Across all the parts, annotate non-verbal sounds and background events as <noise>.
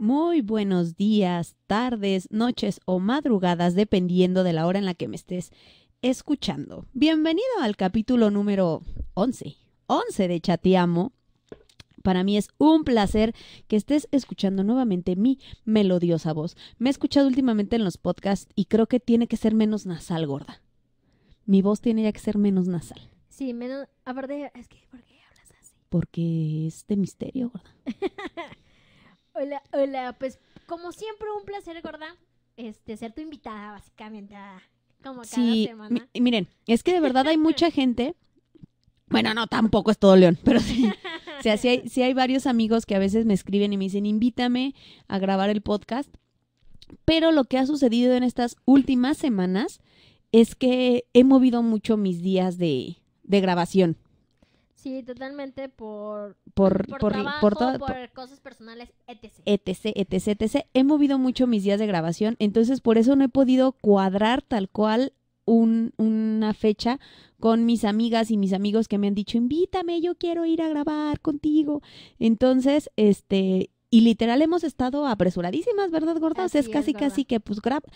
Muy buenos días, tardes, noches o madrugadas, dependiendo de la hora en la que me estés escuchando. Bienvenido al capítulo número 11, 11 de Chateamo. Para mí es un placer que estés escuchando nuevamente mi melodiosa voz. Me he escuchado últimamente en los podcasts y creo que tiene que ser menos nasal, gorda. Mi voz tiene que ser menos nasal. Sí, menos... Aparte, es que, ¿por qué hablas así? Porque es de misterio, gorda. <laughs> Hola, pues como siempre un placer, gorda, este, ser tu invitada básicamente, como cada sí, miren, es que de verdad hay <laughs> mucha gente, bueno, no, tampoco es todo León, pero sí, o sea, sí hay, sí hay varios amigos que a veces me escriben y me dicen, invítame a grabar el podcast, pero lo que ha sucedido en estas últimas semanas es que he movido mucho mis días de, de grabación. Sí, totalmente por por por, cosas personales, etc. etc. etc, He movido mucho mis días de grabación, entonces por eso no he podido cuadrar tal cual un, una fecha con mis amigas y mis amigos que me han dicho, invítame, yo quiero ir a grabar contigo. Entonces, este, y literal hemos estado apresuradísimas, ¿verdad, gordas? es casi, casi que pues grab ah.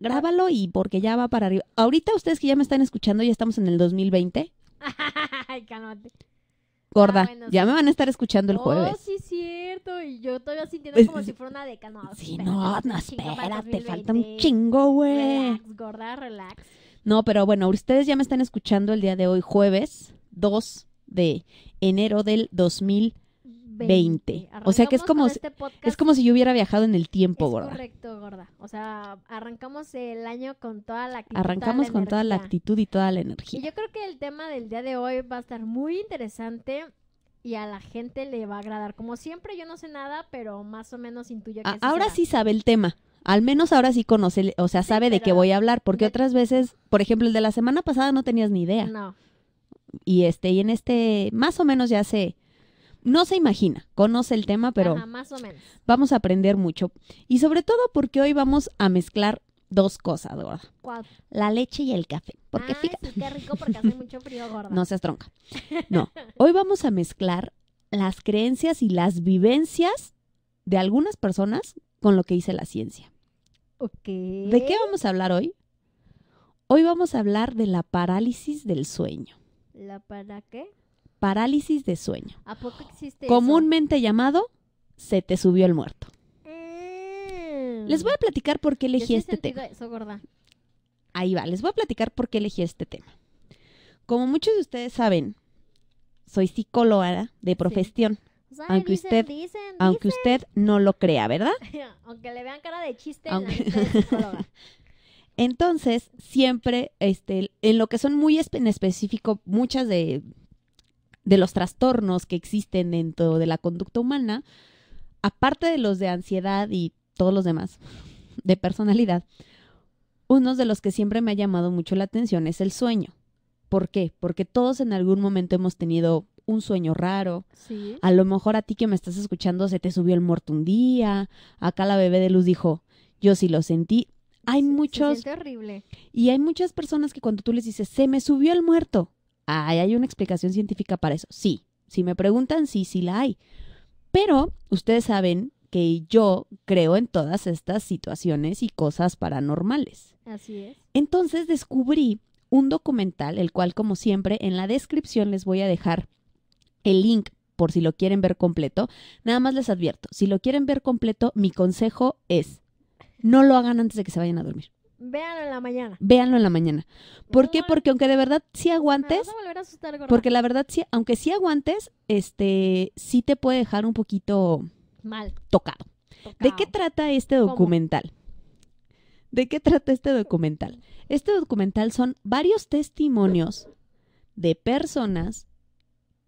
grábalo y porque ya va para arriba. Ahorita ustedes que ya me están escuchando, ya estamos en el 2020. <laughs> Ay, cálmate. Gorda, ah, ya me van a estar escuchando el jueves oh, sí, cierto. Y yo todavía sintiendo pues, como si fuera una década. No, sí, no, no, espérate, falta un chingo, güey. Relax, gorda, relax. No, pero bueno, ustedes ya me están escuchando el día de hoy, jueves 2 de enero del 2020. 20. O sea que es como, este es como si yo hubiera viajado en el tiempo, es gorda. Correcto, gorda. O sea, arrancamos el año con toda la actitud. Arrancamos con toda la actitud y toda la energía. yo creo que el tema del día de hoy va a estar muy interesante y a la gente le va a agradar. Como siempre, yo no sé nada, pero más o menos intuyo que... ahora sí sabe el tema. Al menos ahora sí conoce, o sea, sabe de qué voy a hablar, porque otras veces, por ejemplo, el de la semana pasada no tenías ni idea. No. Y este, y en este, más o menos ya sé no se imagina, conoce el tema, pero más o menos. vamos a aprender mucho. Y sobre todo porque hoy vamos a mezclar dos cosas, gorda. La leche y el café. Porque ah, fíjate. qué rico porque hace mucho frío, <laughs> gorda. No seas tronca. No, hoy vamos a mezclar las creencias y las vivencias de algunas personas con lo que dice la ciencia. Ok. ¿De qué vamos a hablar hoy? Hoy vamos a hablar de la parálisis del sueño. ¿La para qué? parálisis de sueño. Comúnmente llamado se te subió el muerto. Mm. Les voy a platicar por qué elegí este tema. Ahí va, les voy a platicar por qué elegí este tema. Como muchos de ustedes saben, soy psicóloga de profesión. aunque usted, aunque usted no lo crea, ¿verdad? <laughs> aunque le vean cara de chiste, <laughs> Entonces, siempre, este, en lo que son muy en específico, muchas de, de los trastornos que existen dentro de la conducta humana, aparte de los de ansiedad y todos los demás, de personalidad, uno de los que siempre me ha llamado mucho la atención es el sueño. ¿Por qué? Porque todos en algún momento hemos tenido un sueño raro. A lo mejor a ti que me estás escuchando se te subió el muerto un día. Acá la bebé de luz dijo, yo sí lo sentí. Hay muchos... Es terrible. Y hay muchas personas que cuando tú les dices, se me subió el muerto, ¿Hay una explicación científica para eso? Sí. Si me preguntan, sí, sí la hay. Pero ustedes saben que yo creo en todas estas situaciones y cosas paranormales. Así es. Entonces descubrí un documental, el cual como siempre en la descripción les voy a dejar el link por si lo quieren ver completo. Nada más les advierto, si lo quieren ver completo, mi consejo es, no lo hagan antes de que se vayan a dormir. Véanlo en la mañana. Véanlo en la mañana. ¿Por qué? Porque aunque de verdad sí aguantes. Porque la verdad sí, aunque sí aguantes, este sí te puede dejar un poquito mal tocado. ¿De qué trata este documental? ¿De qué trata este documental? Este documental son varios testimonios de personas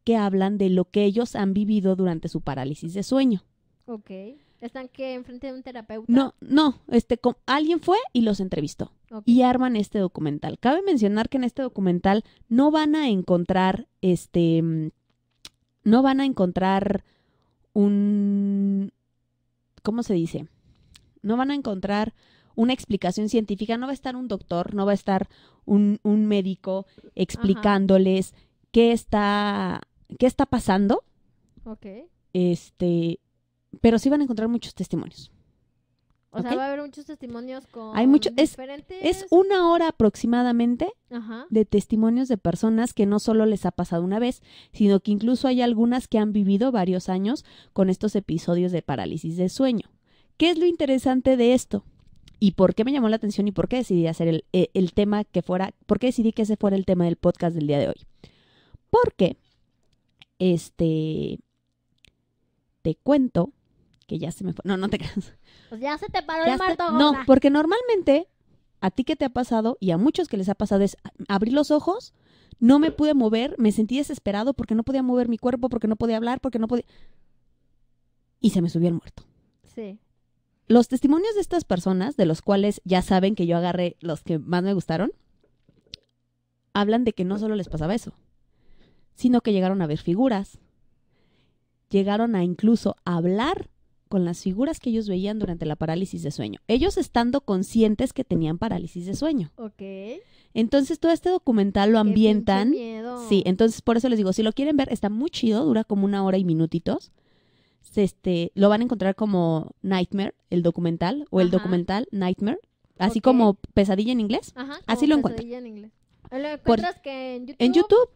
que hablan de lo que ellos han vivido durante su parálisis de sueño. Ok. ¿Están que enfrente de un terapeuta? No, no, este, alguien fue y los entrevistó. Y arman este documental. Cabe mencionar que en este documental no van a encontrar, este, mm, no van a encontrar un, ¿cómo se dice? No van a encontrar una explicación científica, no va a estar un doctor, no va a estar un, médico explicándoles qué está, qué está pasando. Ok. Este, pero sí van a encontrar muchos testimonios. O sea, va a haber muchos testimonios con Hay es, diferentes... es una hora aproximadamente de testimonios de personas que no solo les ha pasado una vez, sino que incluso hay algunas que han vivido varios años con estos episodios de parálisis de sueño. ¿Qué es lo interesante de esto? ¿Y por qué me llamó la atención y por qué decidí hacer el, eh, el tema que fuera, por qué decidí que ese fuera el tema del podcast del día de hoy? Porque, este, te cuento que ya se me fue. No, no te creas. Pues ya se te paró el marto. No, porque normalmente a ti que te ha pasado y a muchos que les ha pasado es abrir los ojos, no me pude mover, me sentí desesperado porque no podía mover mi cuerpo, porque no podía hablar, porque no podía... Y se me subió el muerto. Sí. Los testimonios de estas personas, de los cuales ya saben que yo agarré los que más me gustaron, hablan de que no solo les pasaba eso, sino que llegaron a ver figuras, llegaron a incluso hablar con las figuras que ellos veían durante la parálisis de sueño, ellos estando conscientes que tenían parálisis de sueño. Ok. Entonces todo este documental lo ambientan. Sí, entonces por eso les digo, si lo quieren ver, está muy chido, dura como una hora y minutitos. Este, lo van a encontrar como Nightmare, el documental, o el documental Nightmare, así como pesadilla en inglés. Ajá, así lo encuentran. En inglés que en YouTube?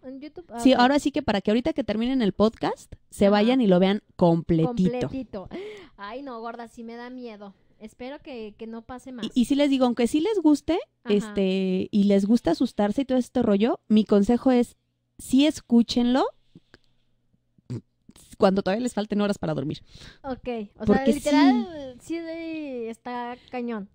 Ah, sí, ahora sí que para que ahorita que terminen el podcast, se vayan y lo vean completito. Completito. Ay, no, gorda, sí me da miedo. Espero que, no pase más. Y, si les digo, aunque sí les guste, este, y les gusta asustarse y todo este rollo, mi consejo es, sí escúchenlo, cuando todavía les falten horas para dormir. Ok, o sea, literal, sí, sí, está cañón.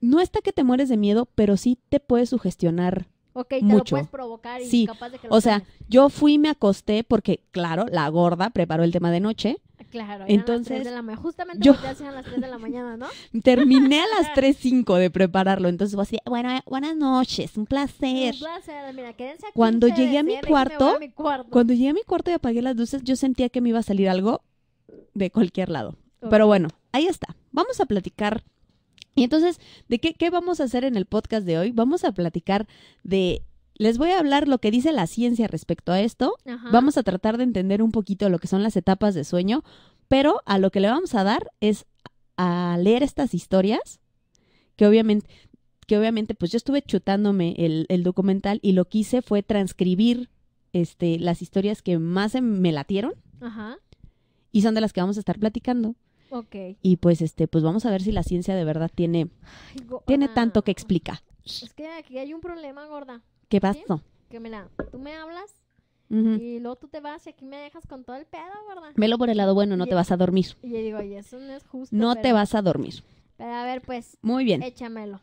No está que te mueres de miedo, pero sí te puedes sugestionar Ok, te mucho. lo puedes provocar y sí. capaz de que lo O sea, yo fui y me acosté porque, claro, la gorda preparó el tema de noche. Claro, entonces. de la mañana, Justamente yo... a las 3 de la mañana, ¿no? <laughs> Terminé a las 3.05 <laughs> de prepararlo. Entonces, así, bueno, buenas noches, un placer. Un placer, mira, quédense aquí. Cuando llegué a ¿eh? mi, cuarto, cuando llegué a mi cuarto y apagué las luces, yo sentía que me iba a salir algo de cualquier lado. Pero bueno, ahí está. Vamos a platicar y entonces, ¿de qué, qué vamos a hacer en el podcast de hoy? Vamos a platicar de les voy a hablar lo que dice la ciencia respecto a esto. Vamos a tratar de entender un poquito lo que son las etapas de sueño, pero a lo que le vamos a dar es a leer estas historias, que obviamente, que obviamente pues yo estuve chutándome el, el documental y lo que hice fue transcribir este, las historias que más me latieron Ajá. y son de las que vamos a estar platicando. Ok. Y pues este, pues vamos a ver si la ciencia de verdad tiene, tiene tanto que explicar. Es que aquí hay un problema, gorda. ¿Qué pasó? Que mira, tú me hablas y luego tú te vas y aquí me dejas con todo el pedo, gorda. Melo por el lado bueno, no te vas a dormir. Y yo digo, y eso no es justo. No te vas a dormir. Pero a ver, pues. Muy bien. Échamelo.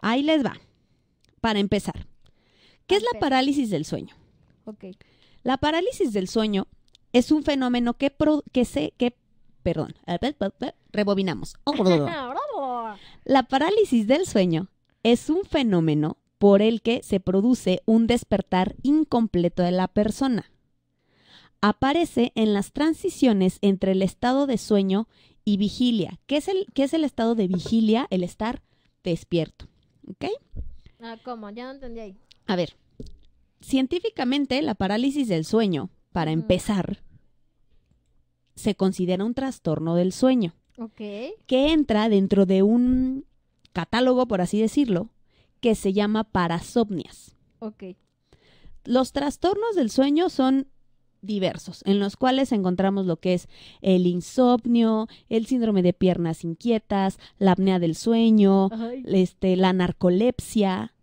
Ahí les va. Para empezar. ¿Qué es la parálisis del sueño? Ok. La parálisis del sueño es un fenómeno que, pro, que, se, que perdón, rebobinamos. <laughs> Oh, la parálisis del sueño es un fenómeno por el que se produce un despertar incompleto de la persona. Aparece en las transiciones entre el estado de sueño y vigilia. ¿Qué es el, es el estado de vigilia? El estar despierto. ¿Ok? Ah, ¿Cómo? Ya no entendí ahí. A ver, científicamente la parálisis del sueño, para empezar, se considera un trastorno del sueño. Ok. Que entra dentro de un catálogo, por así decirlo, que se llama parasomnias. Ok. Los trastornos del sueño son diversos, en los cuales encontramos lo que es el insomnio, el síndrome de piernas inquietas, la apnea del sueño, este, la narcolepsia,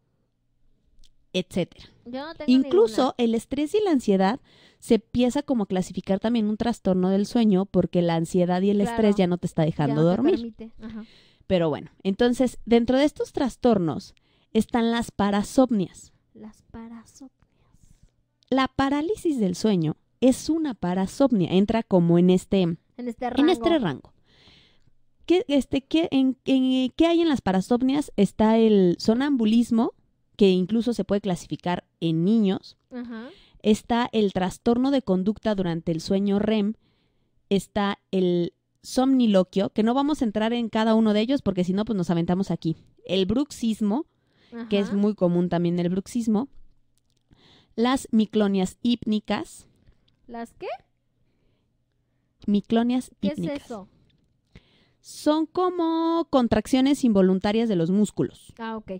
etcétera. Yo no tengo Incluso el estrés y la ansiedad se empieza como a clasificar también un trastorno del sueño porque la ansiedad y el estrés ya no te está dejando dormir. Ajá. Pero bueno, entonces dentro de estos trastornos están las parasomnias. Las parasomnias. La parálisis del sueño es una parasomnia, entra como en este, en este, este rango. este ¿Qué, en, ¿Qué hay en las parasomnias? Está el sonambulismo, que incluso se puede clasificar en niños. Ajá está el trastorno de conducta durante el sueño REM, está el somniloquio, que no vamos a entrar en cada uno de ellos porque si no, pues nos aventamos aquí. El bruxismo, que es muy común también el bruxismo. Las miclonias hipnicas. ¿Las qué? Miclonias ¿Qué es eso? Son como contracciones involuntarias de los músculos. Ah, ok.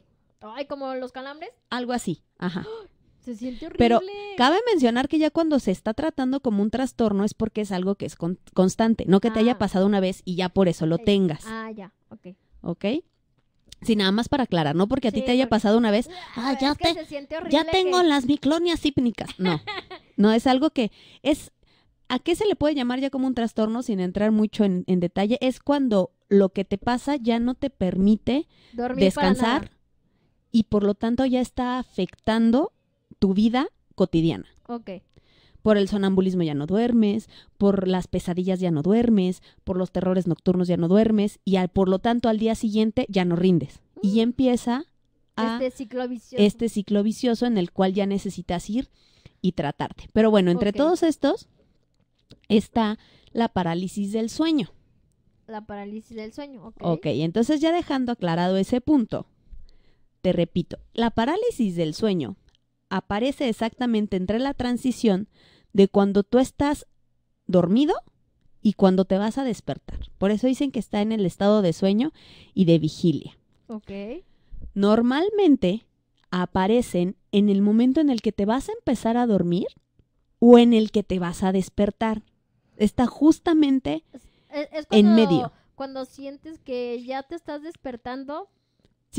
Ay, como los calambres. Algo así, ajá. ¡Ah! Se siente horrible. Pero cabe mencionar que ya cuando se está tratando como un trastorno es porque es algo que es constante, no que te haya ah. pasado una vez y ya por eso lo tengas. Ah, ya, ok. ¿Ok? Sí, nada más para aclarar, no porque a ti te haya pasado una vez, ah, ya, tengo las miclonias hipnicas. No, <laughs> no, es algo que es, ¿a qué se le puede llamar ya como un trastorno sin entrar mucho en, detalle? Es cuando lo que te pasa ya no te permite descansar y por lo tanto ya está afectando tu vida cotidiana. Ok. Por el sonambulismo ya no duermes, por las pesadillas ya no duermes, por los terrores nocturnos ya no duermes y por lo tanto al día siguiente ya no rindes. Y mm. empieza este, este ciclo vicioso, en el cual ya necesitas ir y tratarte. Pero bueno, entre todos estos está la parálisis del sueño. La parálisis del sueño, ok. Ok, entonces ya dejando aclarado ese punto, te repito, la parálisis del sueño aparece exactamente entre la transición de cuando tú estás dormido y cuando te vas a despertar. Por eso dicen que está en el estado de sueño y de vigilia. Ok. Normalmente aparecen en el momento en el que te vas a empezar a dormir o en el que te vas a despertar. Está justamente en medio. Cuando sientes que ya te estás despertando,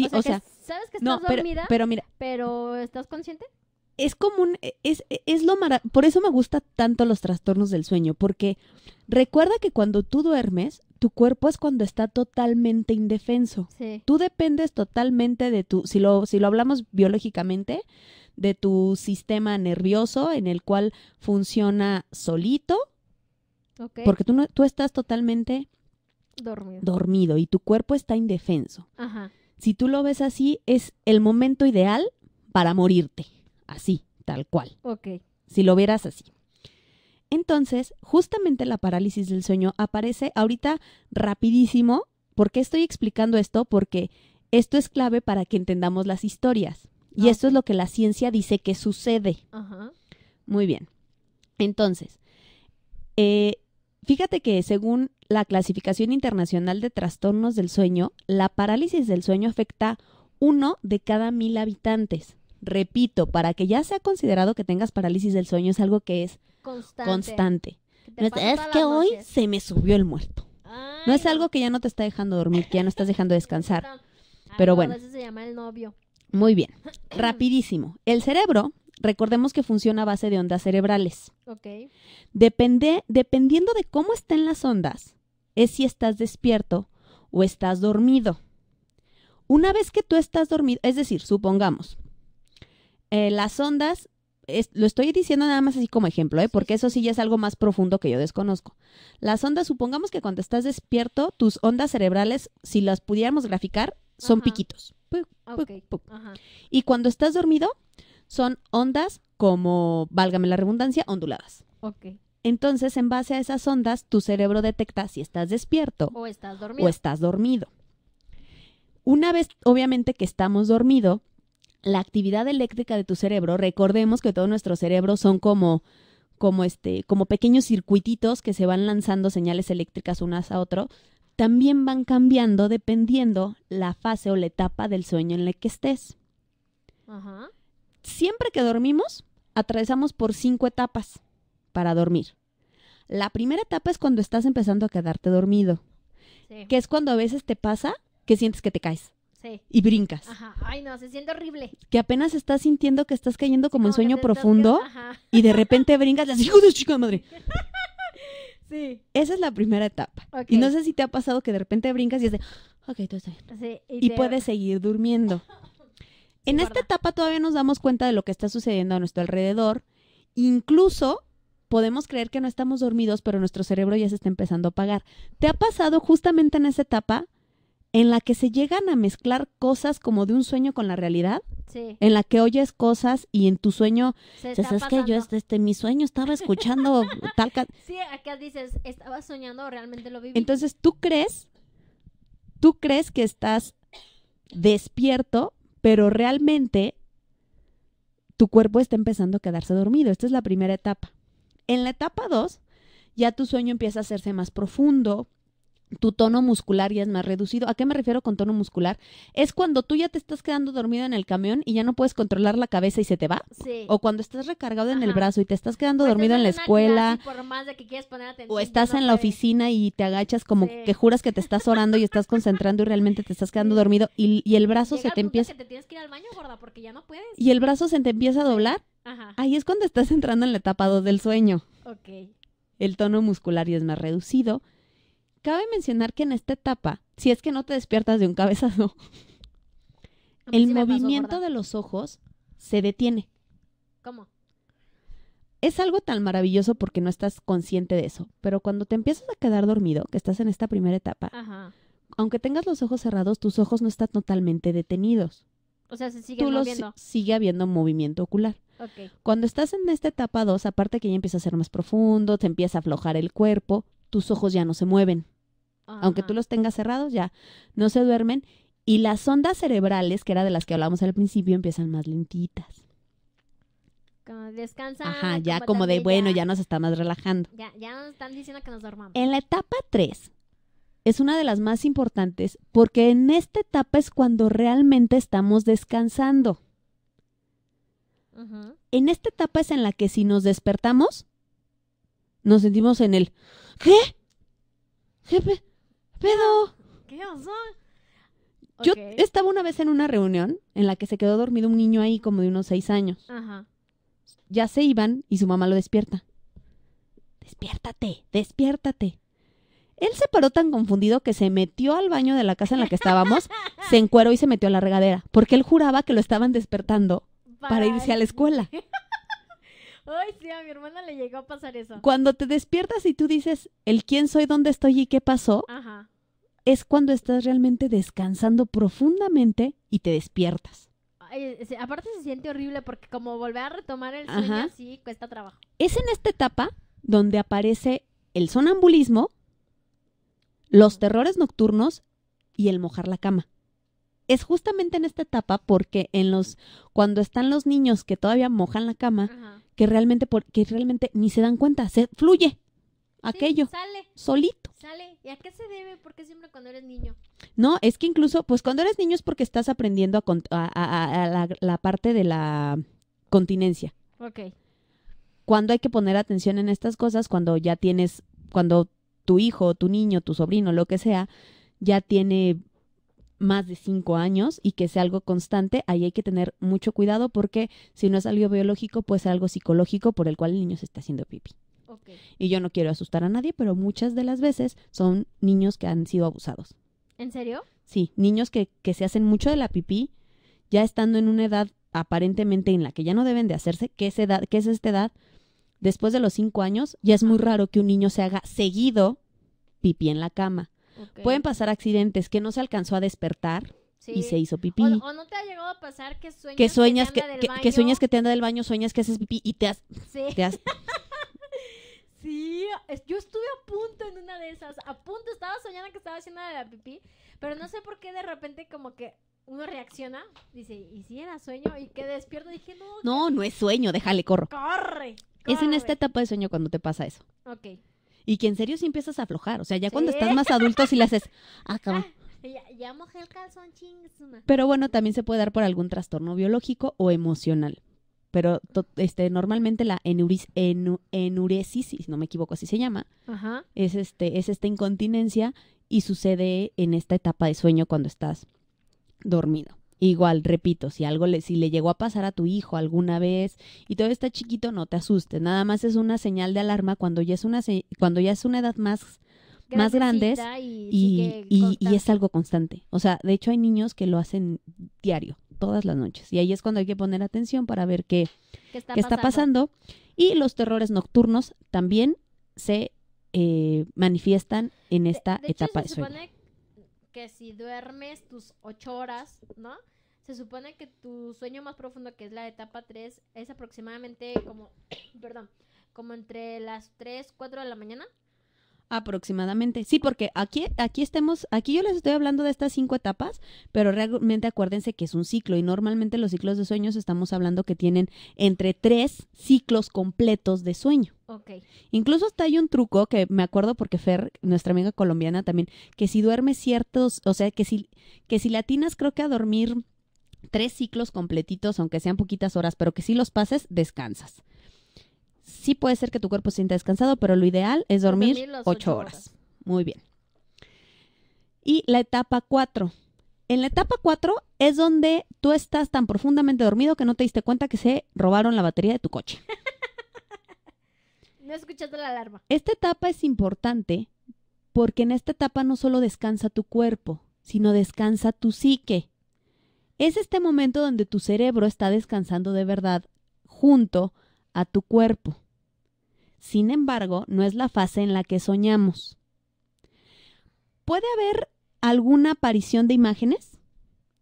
o sea, sabes que estás no, pero, dormida, pero, mira, pero ¿estás consciente? Es común, e, es, e, es lo maravilloso. Por eso me gustan tanto los trastornos del sueño, porque recuerda que cuando tú duermes, tu cuerpo es cuando está totalmente indefenso. Tú dependes totalmente de tu, si lo, si lo hablamos biológicamente, de tu sistema nervioso en el cual funciona solito. Porque tú, no, tú estás totalmente dormido. dormido. y tu cuerpo está indefenso. Ajá si tú lo ves así, es el momento ideal para morirte, así, tal cual. Ok. Si lo vieras así. Entonces, justamente la parálisis del sueño aparece ahorita rapidísimo. ¿Por qué estoy explicando esto? Porque esto es clave para que entendamos las historias. Y ah, esto es lo que la ciencia dice que sucede. Ajá. Muy bien. Entonces, eh, Fíjate que según la clasificación internacional de trastornos del sueño, la parálisis del sueño afecta uno de cada mil habitantes. Repito, para que ya sea considerado que tengas parálisis del sueño es algo que es constante. es, que hoy se me subió el muerto. no es algo que ya no te está dejando dormir, que ya no estás dejando descansar. Pero bueno. se llama el novio. Muy bien. <clears throat> Rapidísimo. El cerebro recordemos que funciona a base de ondas cerebrales. Depende, dependiendo de cómo estén las ondas, es si estás despierto o estás dormido. Una vez que tú estás dormido, es decir, supongamos, eh, las ondas, lo estoy diciendo nada más así como ejemplo, ¿eh? porque eso sí ya es algo más profundo que yo desconozco. Las ondas, supongamos que cuando estás despierto, tus ondas cerebrales, si las pudiéramos graficar, son piquitos. Y cuando estás dormido, son ondas como, válgame la redundancia, onduladas. Ok. Entonces, en base a esas ondas, tu cerebro detecta si estás despierto o estás dormido. O estás dormido. Una vez, obviamente, que estamos dormido, la actividad eléctrica de tu cerebro, recordemos que todos nuestro cerebro son como, como, este, como pequeños circuititos que se van lanzando señales eléctricas unas a otro, también van cambiando dependiendo la fase o la etapa del sueño en la que estés. Ajá. Siempre que dormimos, atravesamos por cinco etapas para dormir. La primera etapa es cuando estás empezando a quedarte dormido, que es cuando a veces te pasa que sientes que te caes. Sí. Y brincas. Ajá. Ay, no, se siente horrible. Que apenas estás sintiendo que estás cayendo como en sueño profundo y de repente brincas y así, ¡hijo de chica de madre! <laughs> Sí. Esa es la primera etapa. Y no sé si te ha pasado que de repente brincas y es de, ok, todo está bien. y, puedes seguir durmiendo. En esta etapa todavía nos damos cuenta de lo que está sucediendo a nuestro alrededor. Incluso podemos creer que no estamos dormidos, pero nuestro cerebro ya se está empezando a apagar. ¿Te ha pasado justamente en esa etapa en la que se llegan a mezclar cosas como de un sueño con la realidad? Sí. En la que oyes cosas y en tu sueño, ¿sabes que yo este, mi sueño estaba escuchando <laughs> tal Sí, acá dices, estaba soñando o realmente lo viví. Entonces, ¿tú crees? ¿Tú crees que estás despierto pero realmente tu cuerpo está empezando a quedarse dormido. Esta es la primera etapa. En la etapa 2, ya tu sueño empieza a hacerse más profundo, tu tono muscular ya es más reducido. ¿A qué me refiero con tono muscular? Es cuando tú ya te estás quedando dormido en el camión y ya no puedes controlar la cabeza y se te va. Sí. O cuando estás recargado en el brazo y te estás quedando dormido en la escuela. Por más de que quieras poner atención, o estás en la oficina y te agachas como que juras que te estás orando y estás concentrando y realmente te estás quedando dormido y, y el brazo se te empieza... Y el brazo se te empieza a doblar. Ajá. Ahí es cuando estás entrando en la etapa 2 del sueño. Ok. El tono muscular ya es más reducido Cabe mencionar que en esta etapa, si es que no te despiertas de un cabezazo, el movimiento de los ojos se detiene. ¿Cómo? Es algo tan maravilloso porque no estás consciente de eso, pero cuando te empiezas a quedar dormido, que estás en esta primera etapa, aunque tengas los ojos cerrados, tus ojos no están totalmente detenidos. O sea, se sigue moviendo. sigue habiendo movimiento ocular. Cuando estás en esta etapa 2, aparte que ya empieza a ser más profundo, te empieza a aflojar el cuerpo, tus ojos ya no se mueven. Aunque tú los tengas cerrados, ya no se duermen. Y las ondas cerebrales, que era de las que hablábamos al principio, empiezan más lentitas. Como descansa. Ajá, ya como de, bueno, ya, nos está más relajando. Ya, nos están diciendo que nos dormamos. En la etapa 3 es una de las más importantes porque en esta etapa es cuando realmente estamos descansando. En esta etapa es en la que si nos despertamos, nos sentimos en el... ¿Qué? ¿Qué pedo? ¿Qué pasó? Yo estaba una vez en una reunión en la que se quedó dormido un niño ahí como de unos seis años. Ajá. Ya se iban y su mamá lo despierta. Despiértate, despiértate. Él se paró tan confundido que se metió al baño de la casa en la que estábamos, se <laughs> encueró y se metió a la regadera, porque él juraba que lo estaban despertando para irse a la escuela. Ay, sí, a mi hermana le llegó a pasar eso. Cuando te despiertas y tú dices el quién soy, dónde estoy y qué pasó, Ajá. es cuando estás realmente descansando profundamente y te despiertas. aparte se siente horrible porque como volver a retomar el sueño sí cuesta trabajo. Es en esta etapa donde aparece el sonambulismo, los terrores nocturnos y el mojar la cama es justamente en esta etapa porque en los cuando están los niños que todavía mojan la cama Ajá que realmente, realmente ni se dan cuenta, se fluye aquello. sale. Solito. Sale. ¿Y a qué se debe? Porque siempre cuando eres niño? No, es que incluso, pues cuando eres niño es porque estás aprendiendo a, la, la, parte de la continencia. Ok. Cuando hay que poner atención en estas cosas, cuando ya tienes, cuando tu hijo, tu niño, tu sobrino, lo que sea, ya tiene más de cinco años y que sea algo constante, ahí hay que tener mucho cuidado porque si no es algo biológico, puede ser algo psicológico por el cual el niño se está haciendo pipí. Y yo no quiero asustar a nadie, pero muchas de las veces son niños que han sido abusados. ¿En serio? Sí, niños que, que se hacen mucho de la pipí, ya estando en una edad aparentemente en la que ya no deben de hacerse, que es, edad, que es esta edad, después de los cinco años, ya es muy raro que un niño se haga seguido pipí en la cama. Pueden pasar accidentes que no se alcanzó a despertar. Y se hizo pipí. O, no te ha llegado a pasar que sueñas que, sueñas que, te anda del baño? sueñas que haces pipí y te has, sí. <laughs> Sí, yo estuve a punto en una de esas, a punto, estaba soñando que estaba haciendo la pipí, pero no sé por qué de repente como que uno reacciona, dice, ¿y si era sueño? Y que despierto, dije, no. No, no es sueño, déjale, corro. Corre, corre. Es en esta etapa de sueño cuando te pasa eso. Ok. Y que en serio sí empiezas a aflojar. O sea, ya cuando estás más adulto sí le haces, ah, <laughs> Ya, mojé el calzón, Pero bueno, también se puede dar por algún trastorno biológico o emocional. Pero este, normalmente la enuris, enuresis, si no me equivoco, así se llama, es este, es esta incontinencia y sucede en esta etapa de sueño cuando estás dormido. Igual, repito, si algo le, si le llegó a pasar a tu hijo alguna vez y todavía está chiquito, no te asustes. Nada más es una señal de alarma cuando ya es una, cuando ya es una edad más, más grandes y, es algo constante. O sea, de hecho hay niños que lo hacen diario, todas las noches. Y ahí es cuando hay que poner atención para ver qué, está, pasando? Y los terrores nocturnos también se eh, manifiestan en esta etapa de si duermes tus ocho horas, ¿no? Se supone que tu sueño más profundo, que es la etapa 3, es aproximadamente como, <coughs> perdón, como entre las 3, 4 de la mañana. Aproximadamente. Sí, porque aquí, aquí estemos, aquí yo les estoy hablando de estas cinco etapas, pero realmente acuérdense que es un ciclo y normalmente los ciclos de sueños estamos hablando que tienen entre tres ciclos completos de sueño. Incluso hasta hay un truco que me acuerdo porque Fer, nuestra amiga colombiana también, que si duermes ciertos, o sea, que si, que si latinas creo que a dormir tres ciclos completitos, aunque sean poquitas horas, pero que si los pases, descansas sí puede ser que tu cuerpo se sienta descansado, pero lo ideal es dormir, ocho horas. Muy bien. Y la etapa cuatro. En la etapa cuatro es donde tú estás tan profundamente dormido que no te diste cuenta que se robaron la batería de tu coche. <laughs> no escuchaste la alarma. Esta etapa es importante porque en esta etapa no solo descansa tu cuerpo, sino descansa tu psique. Es este momento donde tu cerebro está descansando de verdad junto a tu cuerpo. Sin embargo, no es la fase en la que soñamos. ¿Puede haber alguna aparición de imágenes?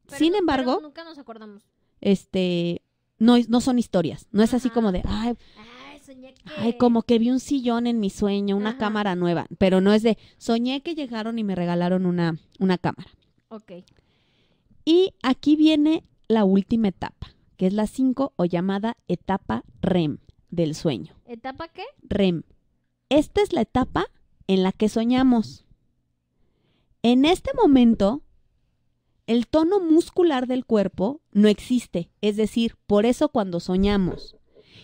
Sin embargo, nunca nos acordamos. Este, no, no son historias, no es así como de, ay, soñé ay, como que vi un sillón en mi sueño, una cámara nueva, pero no es de, soñé que llegaron y me regalaron una, una cámara. Ok. Y aquí viene la última etapa, que es la 5 o llamada etapa REM del sueño. ¿Etapa qué? REM. Esta es la etapa en la que soñamos. En este momento, el tono muscular del cuerpo no existe, es decir, por eso cuando soñamos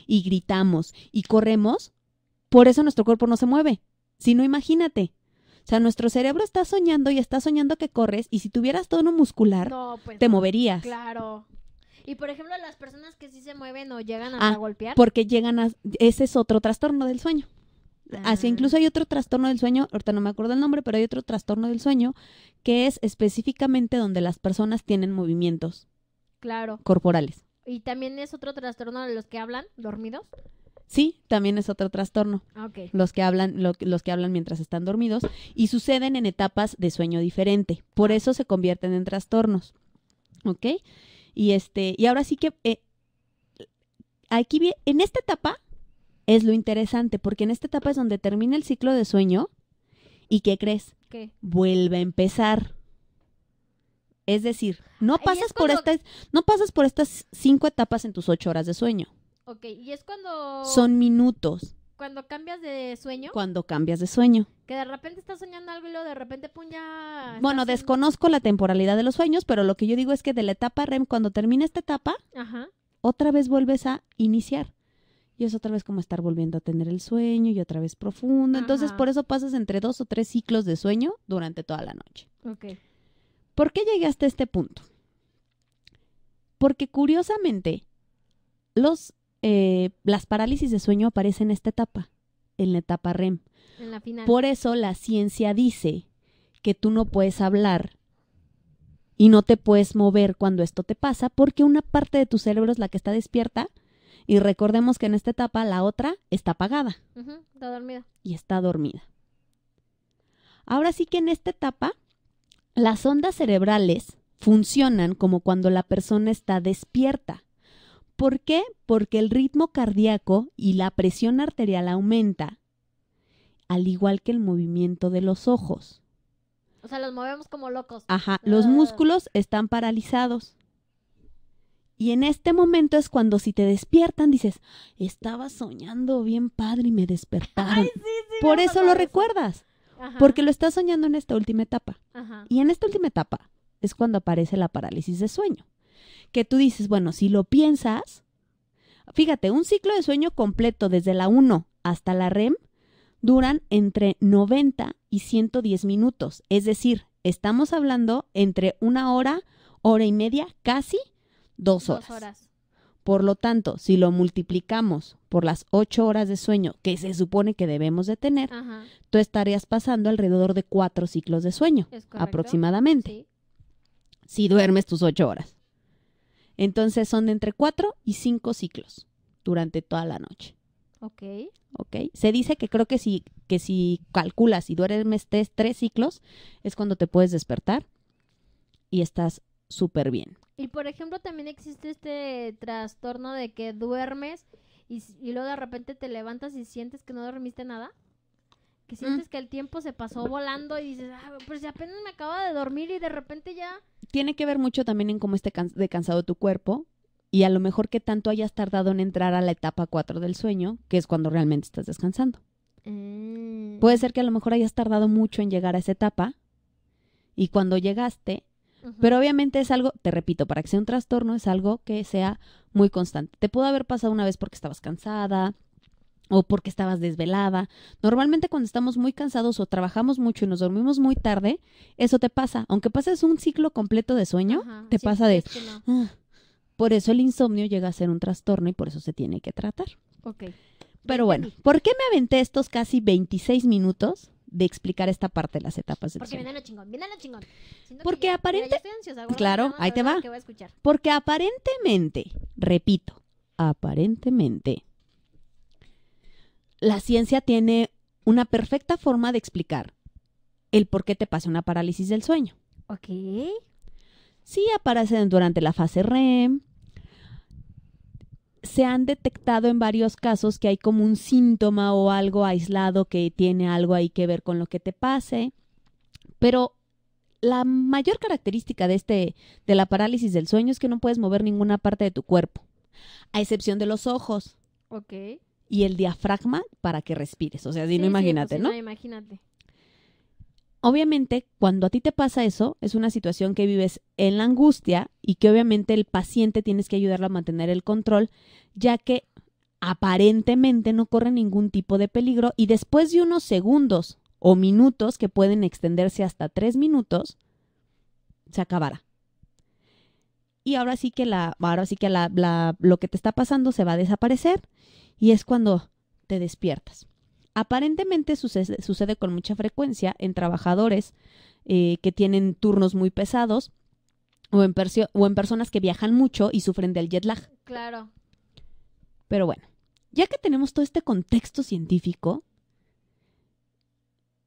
y gritamos y corremos, por eso nuestro cuerpo no se mueve. Si no, imagínate. O sea, nuestro cerebro está soñando y está soñando que corres y si tuvieras tono muscular, pues te moverías. Claro. Y por ejemplo, las personas que sí se mueven o llegan a, ah, golpear. Porque llegan a. Ese es otro trastorno del sueño. Así ah. incluso hay otro trastorno del sueño, ahorita no me acuerdo el nombre, pero hay otro trastorno del sueño que es específicamente donde las personas tienen movimientos. Claro. Corporales. ¿Y también es otro trastorno de los que hablan dormidos? Sí, también es otro trastorno. Ah, los que hablan, los que hablan mientras están dormidos y suceden en etapas de sueño diferente. Por eso se convierten en trastornos. ¿Ok? Y este, y ahora sí que eh, aquí en esta etapa es lo interesante, porque en esta etapa es donde termina el ciclo de sueño. ¿Y qué crees? ¿Qué? Vuelve a empezar. Es decir, no pasas por estas, no pasas por estas cinco etapas en tus ocho horas de sueño. Ok, y es cuando. Son minutos. Cuando cambias de sueño. Cuando cambias de sueño. Que de repente estás soñando algo y luego de repente pum Bueno, desconozco la temporalidad de los sueños, pero lo que yo digo es que de la etapa REM, cuando termina esta etapa, otra vez vuelves a iniciar. Y es otra vez como estar volviendo a tener el sueño y otra vez profundo. Entonces, por eso pasas entre dos o tres ciclos de sueño durante toda la noche. Ok. ¿Por qué llegué hasta este punto? Porque curiosamente, los eh, las parálisis de sueño aparecen en esta etapa, en la etapa REM. Por eso la ciencia dice que tú no puedes hablar y no te puedes mover cuando esto te pasa porque una parte de tu cerebro es la que está despierta y recordemos que en esta etapa la otra está apagada. está dormida. Y está dormida. Ahora sí que en esta etapa las ondas cerebrales funcionan como cuando la persona está despierta. ¿Por qué? Porque el ritmo cardíaco y la presión arterial aumenta, al igual que el movimiento de los ojos. O sea, los movemos como locos. Ajá, los ah. músculos están paralizados. Y en este momento es cuando si te despiertan dices, estaba soñando bien padre y me despertaron. Ay, sí, sí, Por eso lo recuerdas, porque lo estás soñando en esta última etapa. Ajá. Y en esta última etapa es cuando aparece la parálisis de sueño que tú dices, bueno, si lo piensas, fíjate, un ciclo de sueño completo desde la 1 hasta la REM duran entre 90 y 110 minutos, es decir, estamos hablando entre una hora, hora y media, casi dos horas. Por lo tanto, si lo multiplicamos por las ocho horas de sueño que se supone que debemos de tener, tú estarías pasando alrededor de cuatro ciclos de sueño aproximadamente. Si duermes tus ocho horas. Entonces son de entre 4 y 5 ciclos durante toda la noche. Ok. Ok. Se dice que creo que si, que si calculas y duermes tres, ciclos, es cuando te puedes despertar y estás súper bien. Y por ejemplo, también existe este trastorno de que duermes y, luego de repente te levantas y sientes que no dormiste nada que mm. sientes que el tiempo se pasó volando y dices, ah, pues si apenas me acaba de dormir y de repente ya... Tiene que ver mucho también en cómo esté cansado tu cuerpo y a lo mejor que tanto hayas tardado en entrar a la etapa 4 del sueño, que es cuando realmente estás descansando. Mm. Puede ser que a lo mejor hayas tardado mucho en llegar a esa etapa y cuando llegaste, pero obviamente es algo, te repito, para que sea un trastorno es algo que sea muy constante. Te pudo haber pasado una vez porque estabas cansada, o porque estabas desvelada. Normalmente cuando estamos muy cansados o trabajamos mucho y nos dormimos muy tarde, eso te pasa. Aunque pases un ciclo completo de sueño, te pasa de... eso ah". Por eso el insomnio llega a ser un trastorno y por eso se tiene que tratar. Ok. Pero bueno, ¿por qué me aventé estos casi 26 minutos de explicar esta parte de las etapas del Porque vienen lo chingón, viene chingón. Porque aparentemente... Claro, ahí te va. Porque aparentemente, repito, aparentemente la ciencia tiene una perfecta forma de explicar el por qué te pasa una parálisis del sueño. Ok. Sí aparecen durante la fase REM. Se han detectado en varios casos que hay como un síntoma o algo aislado que tiene algo ahí que ver con lo que te pase. Pero la mayor característica de este de la parálisis del sueño es que no puedes mover ninguna parte de tu cuerpo, a excepción de los ojos. Ok y el diafragma para que respires. O sea, si no pues, imagínate, ¿no? ¿no? imagínate. Obviamente, cuando a ti te pasa eso, es una situación que vives en la angustia y que obviamente el paciente tienes que ayudarlo a mantener el control, ya que aparentemente no corre ningún tipo de peligro y después de unos segundos o minutos que pueden extenderse hasta tres minutos, se acabará y ahora sí que la, ahora sí que lo que te está pasando se va a desaparecer y es cuando te despiertas. Aparentemente sucede, con mucha frecuencia en trabajadores eh, que tienen turnos muy pesados o en, o en personas que viajan mucho y sufren del jet lag. Claro. Pero bueno, ya que tenemos todo este contexto científico,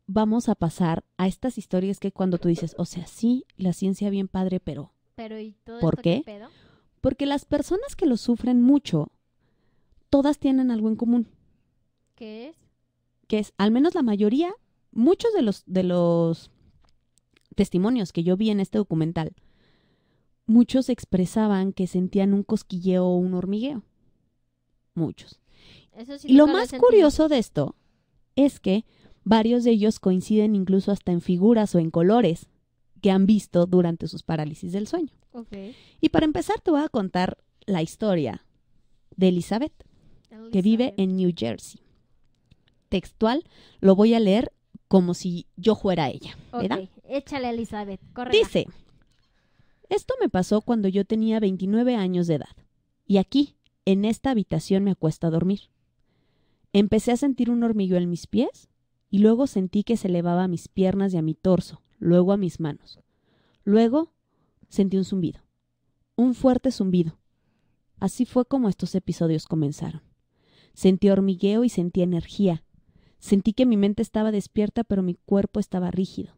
vamos a pasar a estas historias que cuando tú dices, o sea, sí, la ciencia bien padre, pero pero ¿y todo ¿Por qué? Porque las personas que lo sufren mucho, todas tienen algo en común. ¿Qué es? Que es, al menos la mayoría, muchos de los, de los testimonios que yo vi en este documental, muchos expresaban que sentían un cosquilleo o un hormigueo. Muchos. y lo más curioso de esto es que varios de ellos coinciden incluso hasta en figuras o en colores que han visto durante sus parálisis del sueño. Y para empezar te voy a contar la historia de Elizabeth, que vive en New Jersey. Textual, lo voy a leer como si yo fuera ella. Okay. Échale, Elizabeth. correcto. Dice, esto me pasó cuando yo tenía 29 años de edad. Y aquí, en esta habitación, me acuesta a dormir. Empecé a sentir un hormigueo en mis pies y luego sentí que se elevaba a mis piernas y a mi torso, luego a mis manos. Luego sentí un zumbido, un fuerte zumbido. Así fue como estos episodios comenzaron. Sentí hormigueo y sentí energía. Sentí que mi mente estaba despierta pero mi cuerpo estaba rígido.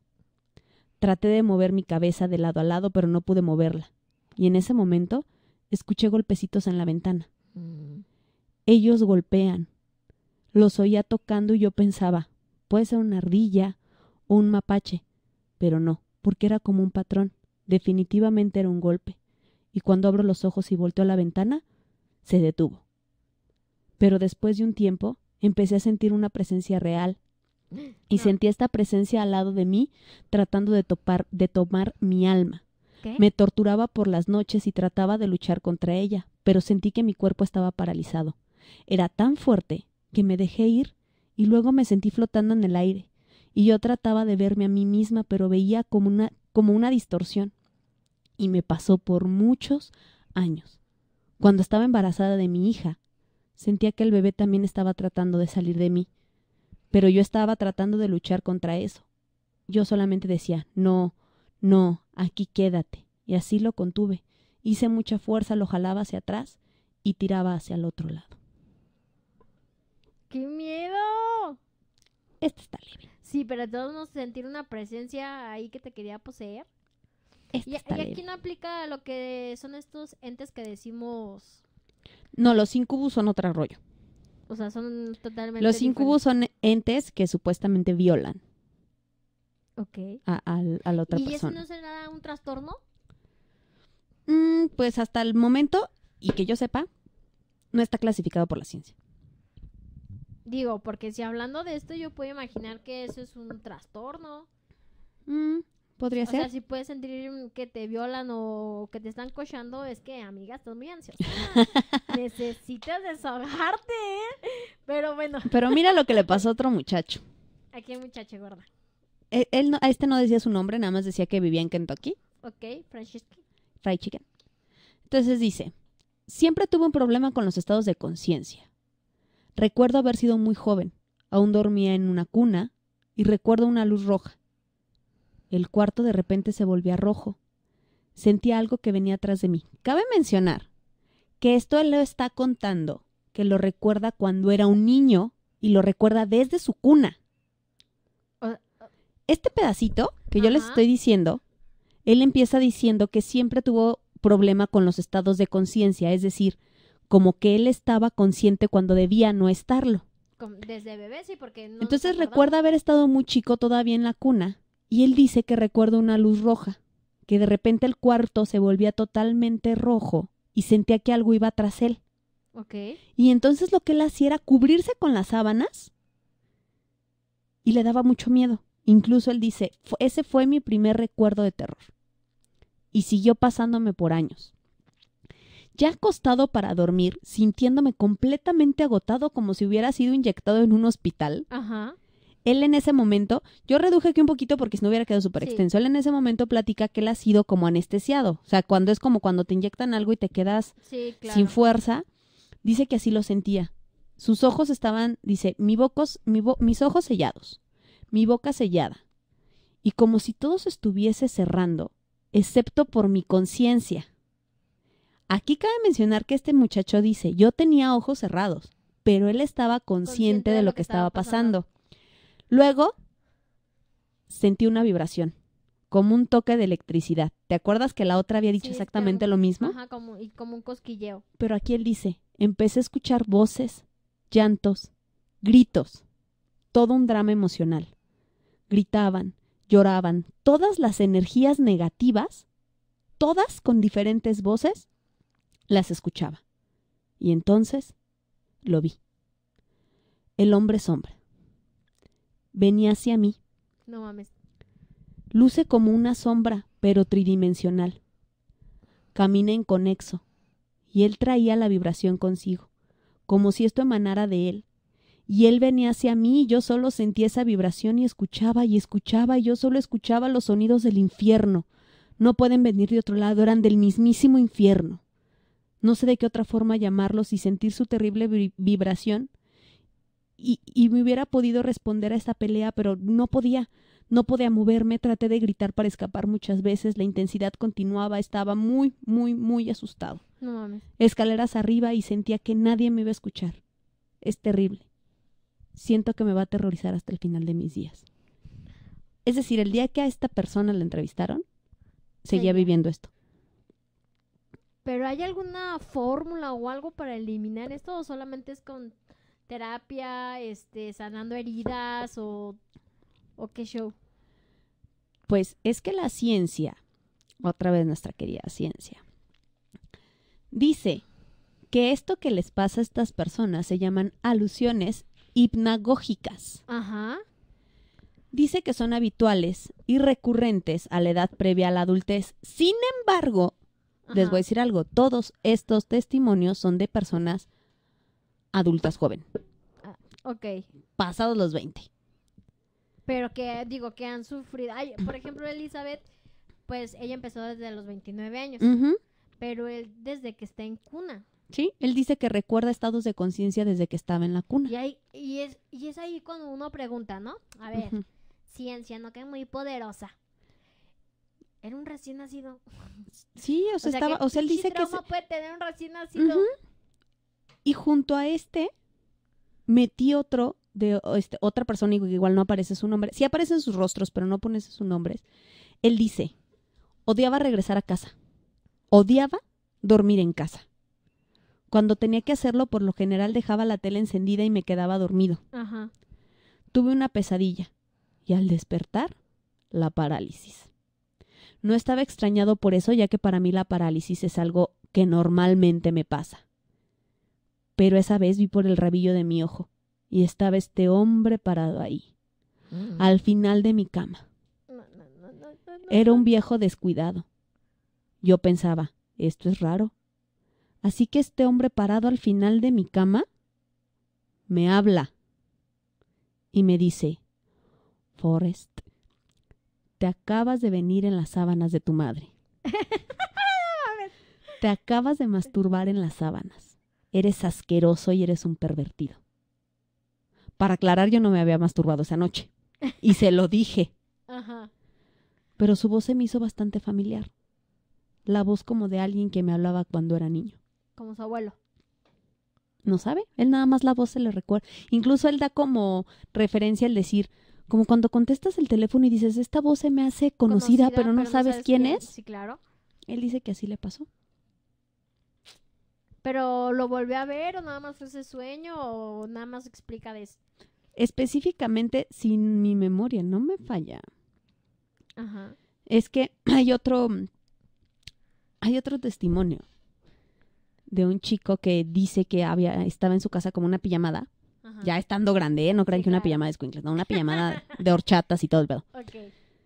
Traté de mover mi cabeza de lado a lado pero no pude moverla. Y en ese momento escuché golpecitos en la ventana. Mm. Ellos golpean. Los oía tocando y yo pensaba, puede ser una ardilla o un mapache, pero no, porque era como un patrón. Definitivamente era un golpe. Y cuando abro los ojos y volteo a la ventana, se detuvo. Pero después de un tiempo, empecé a sentir una presencia real. Y sentí esta presencia al lado de mí, tratando de, topar, de tomar mi alma. Me torturaba por las noches y trataba de luchar contra ella, pero sentí que mi cuerpo estaba paralizado. Era tan fuerte que me dejé ir y luego me sentí flotando en el aire, y yo trataba de verme a mí misma, pero veía como una, como una distorsión. Y me pasó por muchos años. Cuando estaba embarazada de mi hija, sentía que el bebé también estaba tratando de salir de mí, pero yo estaba tratando de luchar contra eso. Yo solamente decía, no, no, aquí quédate. Y así lo contuve. Hice mucha fuerza, lo jalaba hacia atrás y tiraba hacia el otro lado. ¡Qué miedo! Este está libre. Sí, pero todos nos sentir una presencia ahí que te quería poseer. y, aquí no aplica lo que son estos entes que decimos. No, los incubus son otro rollo. O sea, son totalmente. Los incubus son entes que supuestamente violan. Ok. A, otra ¿Y persona. ¿Y eso no será un trastorno? Mm, pues hasta el momento, y que yo sepa, no está clasificado por la ciencia. Digo, porque si hablando de esto, yo puedo imaginar que eso es un trastorno. Mm, podría ser. O sea, si puedes sentir que te violan o que te están cochando, es que, amigas, estás muy ansiosa. <laughs> Necesitas desahogarte, ¿eh? Pero bueno. Pero mira lo que le pasó a otro <laughs> muchacho. ¿A qué muchacho, gorda? E, él, a este no decía su nombre, nada más decía que vivía en Kentucky. Ok, Francisco. Fried Chicken. Entonces dice, siempre tuvo un problema con los estados de conciencia. Recuerdo haber sido muy joven, aún dormía en una cuna, y recuerdo una luz roja. El cuarto de repente se volvía rojo. Sentía algo que venía atrás de mí. Cabe mencionar que esto él lo está contando, que lo recuerda cuando era un niño y lo recuerda desde su cuna. Este pedacito que yo les estoy diciendo, él empieza diciendo que siempre tuvo problema con los estados de conciencia, es decir, como que él estaba consciente cuando debía no estarlo. Desde bebé, sí, porque no Entonces recuerda haber estado muy chico todavía en la cuna y él dice que recuerda una luz roja, que de repente el cuarto se volvía totalmente rojo y sentía que algo iba tras él. Ok. Y entonces lo que él hacía era cubrirse con las sábanas y le daba mucho miedo. Incluso él dice, ese fue mi primer recuerdo de terror. Y siguió pasándome por años ya acostado para dormir, sintiéndome completamente agotado como si hubiera sido inyectado en un hospital. Ajá. Él en ese momento, yo reduje aquí un poquito porque si no hubiera quedado súper extenso, él en ese momento platica que él ha sido como anestesiado, o sea, cuando es como cuando te inyectan algo y te quedas sin fuerza, dice que así lo sentía. Sus ojos estaban, dice, mi mis ojos sellados, mi boca sellada, y como si todo se estuviese cerrando, excepto por mi conciencia. Aquí cabe mencionar que este muchacho dice, yo tenía ojos cerrados, pero él estaba consciente, de, lo que, estaba pasando. Luego, sentí una vibración, como un toque de electricidad. ¿Te acuerdas que la otra había dicho exactamente lo mismo? Ajá, y como un cosquilleo. Pero aquí él dice, empecé a escuchar voces, llantos, gritos, todo un drama emocional. Gritaban, lloraban, todas las energías negativas, todas con diferentes voces, las escuchaba. Y entonces lo vi. El hombre sombra. Venía hacia mí. No mames. Luce como una sombra, pero tridimensional. Camina conexo. y él traía la vibración consigo, como si esto emanara de él. Y él venía hacia mí y yo solo sentía esa vibración y escuchaba y escuchaba y yo solo escuchaba los sonidos del infierno. No pueden venir de otro lado, eran del mismísimo infierno no sé de qué otra forma llamarlos y sentir su terrible vibración. Y, me hubiera podido responder a esta pelea, pero no podía, no podía moverme, traté de gritar para escapar muchas veces, la intensidad continuaba, estaba muy, muy, muy asustado. No mames. Escaleras arriba y sentía que nadie me iba a escuchar. Es terrible. Siento que me va a aterrorizar hasta el final de mis días. Es decir, el día que a esta persona la entrevistaron, seguía viviendo esto. Pero ¿hay alguna fórmula o algo para eliminar esto o solamente es con terapia, este, sanando heridas o, o qué show? Pues es que la ciencia, otra vez nuestra querida ciencia, dice que esto que les pasa a estas personas se llaman alusiones hipnagógicas. Ajá. Dice que son habituales y recurrentes a la edad previa a la adultez. Sin embargo, les voy a decir algo, todos estos testimonios son de personas adultas joven. Ah, ok. Pasados los 20. Pero que, digo, que han sufrido. por ejemplo, Elizabeth, pues ella empezó desde los 29 años. Pero él desde que está en cuna. Sí, él dice que recuerda estados de conciencia desde que estaba en la cuna. Y, es, es ahí cuando uno pregunta, ¿no? A ver, ciencia, ¿no? Que muy poderosa. Era un recién nacido. <laughs> Sí, o sea, estaba, o sea, él dice que se... puede tener un recién nacido? Y junto a este metí otro de este, otra persona igual no aparece su nombre. Sí aparecen sus rostros, pero no pones sus nombres. Él dice, odiaba regresar a casa. Odiaba dormir en casa. Cuando tenía que hacerlo, por lo general dejaba la tele encendida y me quedaba dormido. Ajá. Tuve una pesadilla y al despertar, la parálisis. No estaba extrañado por eso, ya que para mí la parálisis es algo que normalmente me pasa. Pero esa vez vi por el rabillo de mi ojo y estaba este hombre parado ahí, mm. al final de mi cama. Era un viejo descuidado. Yo pensaba, esto es raro. Así que este hombre parado al final de mi cama me habla y me dice, Forrest, te acabas de venir en las sábanas de tu madre. <laughs> te acabas de masturbar en las sábanas. Eres asqueroso y eres un pervertido. Para aclarar, yo no me había masturbado esa noche. Y se lo dije. Pero su voz se me hizo bastante familiar. La voz como de alguien que me hablaba cuando era niño. Como su abuelo. No sabe, él nada más la voz se le recuerda. Incluso él da como referencia el decir, como cuando contestas el teléfono y dices, esta voz se me hace conocida, pero no sabes, quién, es. Sí, claro. Él dice que así le pasó. Pero lo volvió a ver o nada más fue ese sueño o nada más explica de eso. Específicamente, sin mi memoria no me falla. Ajá. Es que <clears throat> hay otro, hay otro testimonio de un chico que dice que había, estaba en su casa como una pijamada ya estando grande, ¿eh? No crean que una pijamada de escuincles, no, una <laughs> pijamada de horchatas y todo el pedo. Ok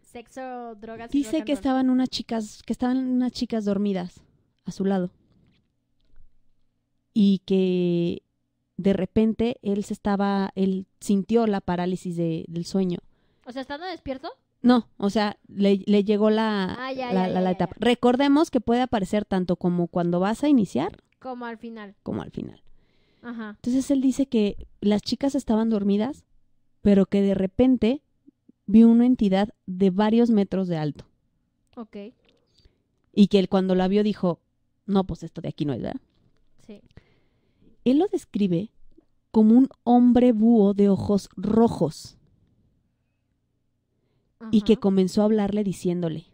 Sexo, drogas. Dice que estaban unas chicas, que estaban unas chicas dormidas a su lado. Y que de repente él se estaba, él sintió la parálisis del sueño. O sea, ¿estando despierto? No, o sea, le, llegó la, ah, la, etapa. Recordemos que puede aparecer tanto como cuando vas a iniciar. Como al final. Como al final. Entonces él dice que las chicas estaban dormidas, pero que de repente vio una entidad de varios metros de alto. Ok. Y que él cuando la vio dijo, no, pues esto de aquí no es, ¿verdad? Sí. Él lo describe como un hombre búho de ojos rojos y que comenzó a hablarle diciéndole,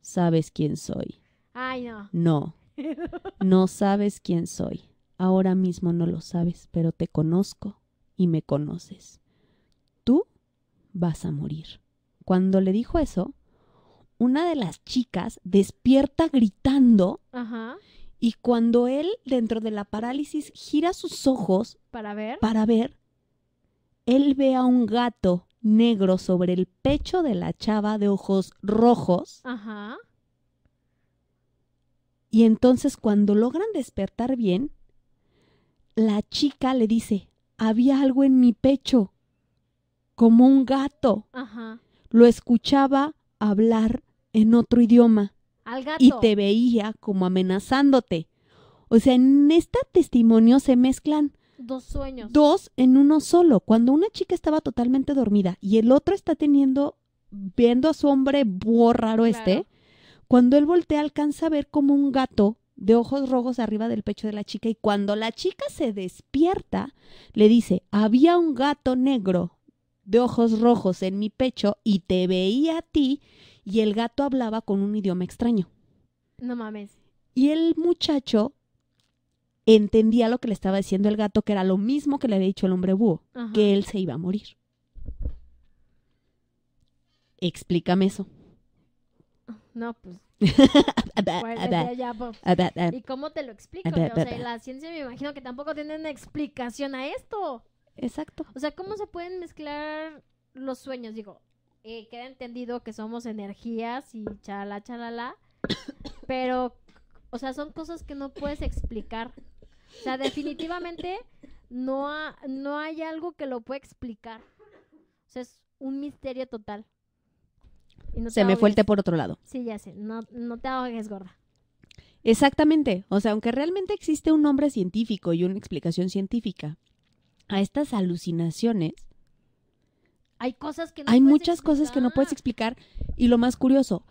¿sabes quién soy? Ay, no. No, <laughs> no sabes quién soy. Ahora mismo no lo sabes, pero te conozco y me conoces. Tú vas a morir. Cuando le dijo eso, una de las chicas despierta gritando Ajá. y cuando él, dentro de la parálisis, gira sus ojos para ver, para ver, él ve a un gato negro sobre el pecho de la chava de ojos rojos. Ajá. Y entonces cuando logran despertar bien, la chica le dice, había algo en mi pecho, como un gato. Lo escuchaba hablar en otro idioma. Al gato. Y te veía como amenazándote. O sea, en este testimonio se mezclan dos sueños. Dos en uno solo. Cuando una chica estaba totalmente dormida y el otro está teniendo, viendo a su hombre búho raro este, cuando él voltea alcanza a ver como un gato de ojos rojos arriba del pecho de la chica y cuando la chica se despierta, le dice, había un gato negro de ojos rojos en mi pecho y te veía a ti y el gato hablaba con un idioma extraño. No mames. Y el muchacho entendía lo que le estaba diciendo el gato, que era lo mismo que le había dicho el hombre búho, que él se iba a morir. Explícame eso. No, pues. <laughs> pues ¿Y cómo te lo explico? O sea, la ciencia me imagino que tampoco tiene una explicación a esto. Exacto. O sea, ¿cómo se pueden mezclar los sueños? Digo, eh, queda entendido que somos energías y chalala, chalala. <coughs> pero, o sea, son cosas que no puedes explicar. O sea, definitivamente no, no hay algo que lo pueda explicar. O sea, es un misterio total se me fue el té por otro lado. Sí, ya sé, no, te ahogues, gorda. Exactamente, o sea, aunque realmente existe un nombre científico y una explicación científica a estas alucinaciones, hay cosas que no hay muchas cosas que no puedes explicar y lo más curioso,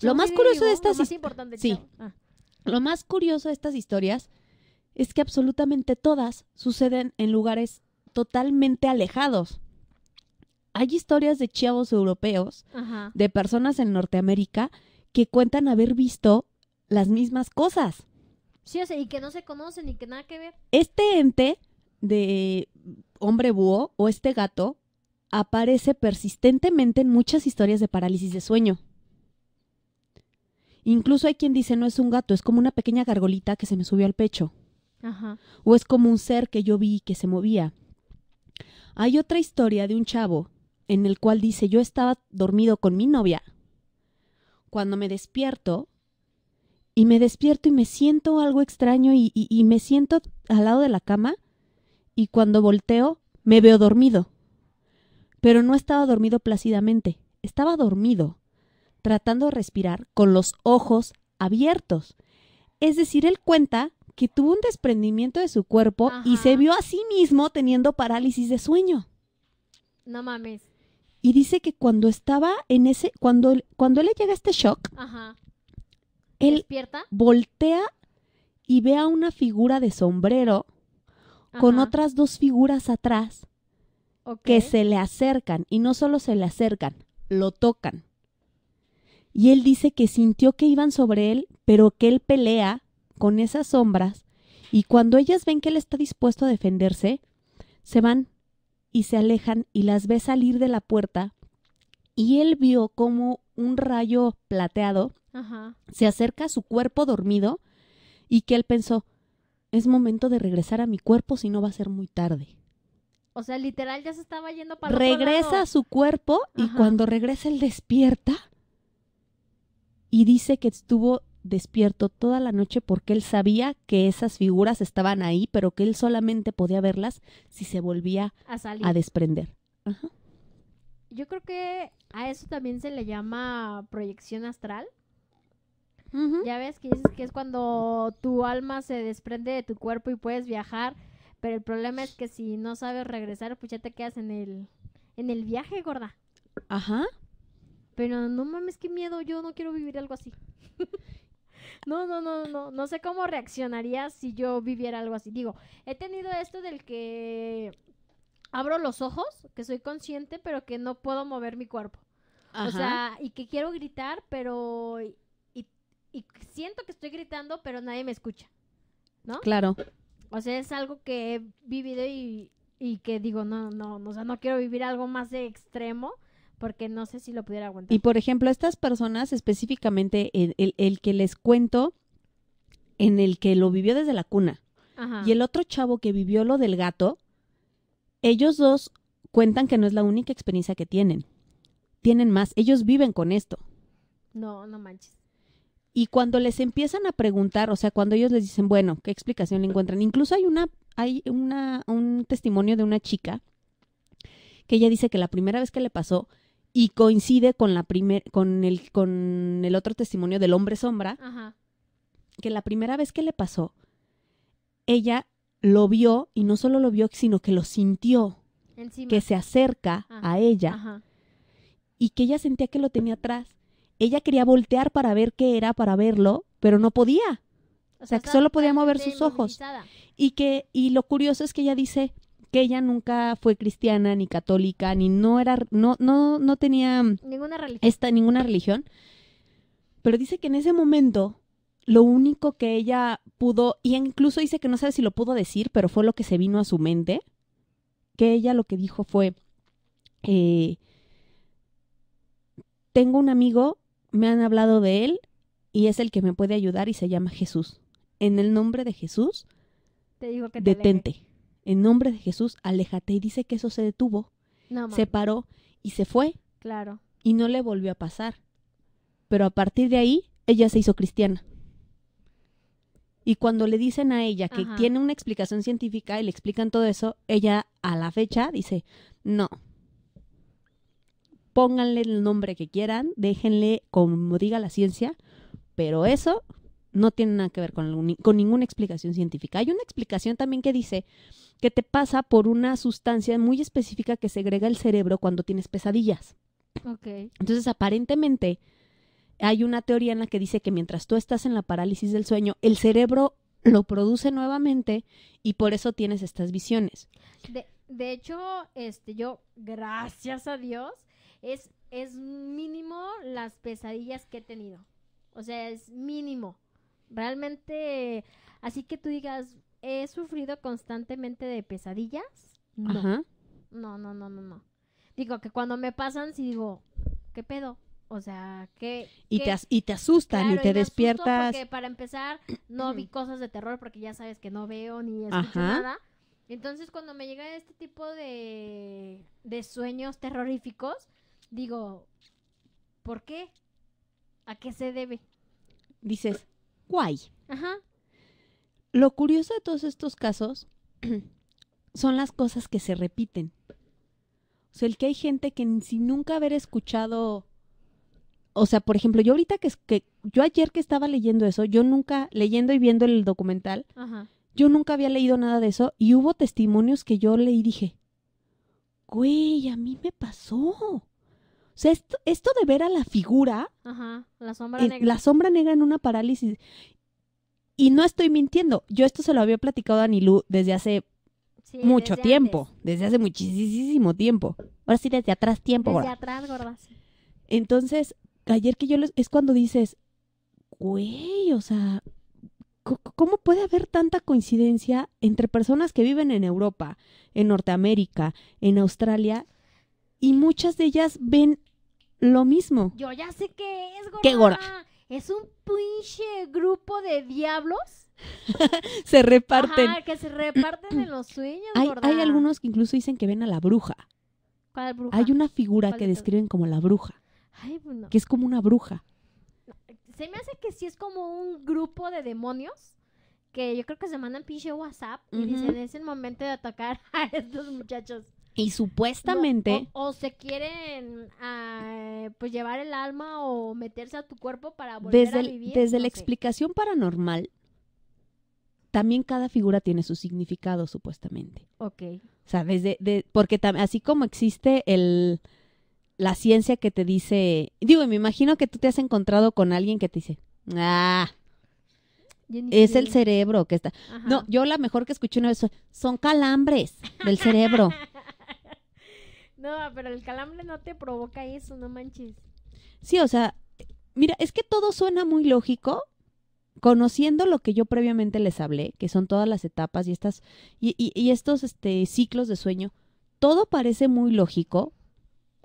lo más curioso de estas, lo más curioso de estas historias es que absolutamente todas suceden en lugares totalmente alejados hay historias de chavos europeos, de personas en Norteamérica, que cuentan haber visto las mismas cosas. Sí, o sea, y que no se conocen y que nada que ver. Este ente de hombre búho o este gato aparece persistentemente en muchas historias de parálisis de sueño. Incluso hay quien dice no es un gato, es como una pequeña gargolita que se me subió al pecho. O es como un ser que yo vi que se movía. Hay otra historia de un chavo en el cual dice, yo estaba dormido con mi novia. Cuando me despierto, y me despierto y me siento algo extraño y, me siento al lado de la cama, y cuando volteo, me veo dormido. Pero no estaba dormido plácidamente, estaba dormido, tratando de respirar con los ojos abiertos. Es decir, él cuenta que tuvo un desprendimiento de su cuerpo y se vio a sí mismo teniendo parálisis de sueño. No mames. Y dice que cuando estaba en ese, cuando, cuando le llega este shock, él voltea y ve a una figura de sombrero con otras dos figuras atrás que se le acercan y no solo se le acercan, lo tocan. Y él dice que sintió que iban sobre él, pero que él pelea con esas sombras y cuando ellas ven que él está dispuesto a defenderse, se van y se alejan y las ve salir de la puerta y él vio como un rayo plateado se acerca a su cuerpo dormido y que él pensó, es momento de regresar a mi cuerpo si no va a ser muy tarde. O sea, literal ya se estaba yendo para Regresa a su cuerpo y cuando regresa él despierta y dice que estuvo despierto toda la noche porque él sabía que esas figuras estaban ahí, pero que él solamente podía verlas si se volvía a, desprender. Ajá. Yo creo que a eso también se le llama proyección astral. Ya ves que que es cuando tu alma se desprende de tu cuerpo y puedes viajar, pero el problema es que si no sabes regresar, pues ya te quedas en el en el viaje, gorda. Ajá. Pero no mames, qué miedo, yo no quiero vivir algo así. <laughs> No, no, no, no, no sé cómo reaccionaría si yo viviera algo así. Digo, he tenido esto del que abro los ojos, que soy consciente, pero que no puedo mover mi cuerpo. O sea, y que quiero gritar, pero... Y, siento que estoy gritando, pero nadie me escucha. ¿No? Claro. O sea, es algo que he vivido y, y que digo, no, no, no, o sea, no quiero vivir algo más de extremo porque no sé si lo pudiera aguantar. Y por ejemplo, estas personas, específicamente el, que les cuento, en el que lo vivió desde la cuna, y el otro chavo que vivió lo del gato, ellos dos cuentan que no es la única experiencia que tienen. Tienen más, ellos viven con esto. No, no manches. Y cuando les empiezan a preguntar, o sea, cuando ellos les dicen, bueno, ¿qué explicación le encuentran? Incluso hay una, hay una, un testimonio de una chica que ella dice que la primera vez que le pasó, y coincide con la primer, con el, con el otro testimonio del hombre sombra, que la primera vez que le pasó, ella lo vio y no solo lo vio, sino que lo sintió, que se acerca ah, a ella y que ella sentía que lo tenía atrás. Ella quería voltear para ver qué era, para verlo, pero no podía. O sea, o sea que solo podía mover sus ojos. Y que y lo curioso es que ella dice, que ella nunca fue cristiana ni católica ni no era no no no tenía ninguna religión. Esta, ninguna religión. Pero dice que en ese momento lo único que ella pudo y incluso dice que no sabe si lo pudo decir, pero fue lo que se vino a su mente, que ella lo que dijo fue eh, tengo un amigo, me han hablado de él y es el que me puede ayudar y se llama Jesús. En el nombre de Jesús, detente en nombre de Jesús, aléjate. Y dice que eso se detuvo, se paró y se fue. Claro. Y no le volvió a pasar. Pero a partir de ahí, ella se hizo cristiana. Y cuando le dicen a ella que tiene una explicación científica y le explican todo eso, ella a la fecha dice, no. Pónganle el nombre que quieran, déjenle como diga la ciencia, pero eso no tiene nada que ver con, ninguna explicación científica. Hay una explicación también que dice que te pasa por una sustancia muy específica que segrega el cerebro cuando tienes pesadillas. Entonces, aparentemente, hay una teoría en la que dice que mientras tú estás en la parálisis del sueño, el cerebro lo produce nuevamente y por eso tienes estas visiones. De, hecho, este, yo, gracias a Dios, es, es mínimo las pesadillas que he tenido. O sea, es mínimo. Realmente, así que tú digas, he sufrido constantemente de pesadillas. No. Ajá. No, no, no, no, no. Digo que cuando me pasan, sí digo, ¿qué pedo? O sea, ¿qué? Y, te, as y te asustan y te despiertas. Porque para empezar, no vi <clears throat> cosas de terror porque ya sabes que no veo ni escucho nada. Entonces, cuando me llega este tipo de, de sueños terroríficos, digo, ¿por qué? ¿A qué se debe? Dices, guay. Ajá. Lo curioso de todos estos casos <clears throat> son las cosas que se repiten. O sea, el que hay gente que sin nunca haber escuchado, o sea, por ejemplo, yo ahorita que, que yo ayer que estaba leyendo eso, yo nunca, leyendo y viendo el documental, yo nunca había leído nada de eso y hubo testimonios que yo leí y dije, güey, a mí me pasó. O sea, esto, de ver a la figura. Ajá, la sombra eh, negra. La sombra negra en una parálisis. Y no estoy mintiendo. Yo esto se lo había platicado a Nilu desde hace mucho tiempo. Desde hace muchísimo tiempo. Ahora sí, desde atrás tiempo. Desde atrás, gorda, Entonces, ayer que yo les... Es cuando dices, güey, o sea, ¿cómo puede haber tanta coincidencia entre personas que viven en Europa, en Norteamérica, en Australia, y muchas de ellas ven lo mismo. Yo ya sé que es, gorda. Qué gorda. Es un pinche grupo de diablos. <laughs> se reparten. Ajá, que se reparten en los sueños, hay, Hay algunos que incluso dicen que ven a la bruja. ¿Cuál bruja? Hay una figura que describen como la bruja. Ay, bueno. Pues que es como una bruja. Se me hace que sí es como un grupo de demonios que yo creo que se mandan pinche WhatsApp y dicen es el momento de atacar a estos muchachos. Y supuestamente... o, se quieren ah, pues, llevar el alma o meterse a tu cuerpo para volver a vivir. desde la explicación paranormal, también cada figura tiene su significado, supuestamente. Ok. O sea, desde, porque así como existe el, la ciencia que te dice... Digo, me imagino que tú te has encontrado con alguien que te dice... Ah, es el cerebro que está. No, yo la mejor que escuché una vez son calambres del cerebro. <laughs> No, pero el calambre no te provoca eso, no manches. Sí, o sea, mira, es que todo suena muy lógico, conociendo lo que yo previamente les hablé, que son todas las etapas y estas y, estos este, ciclos de sueño, todo parece muy lógico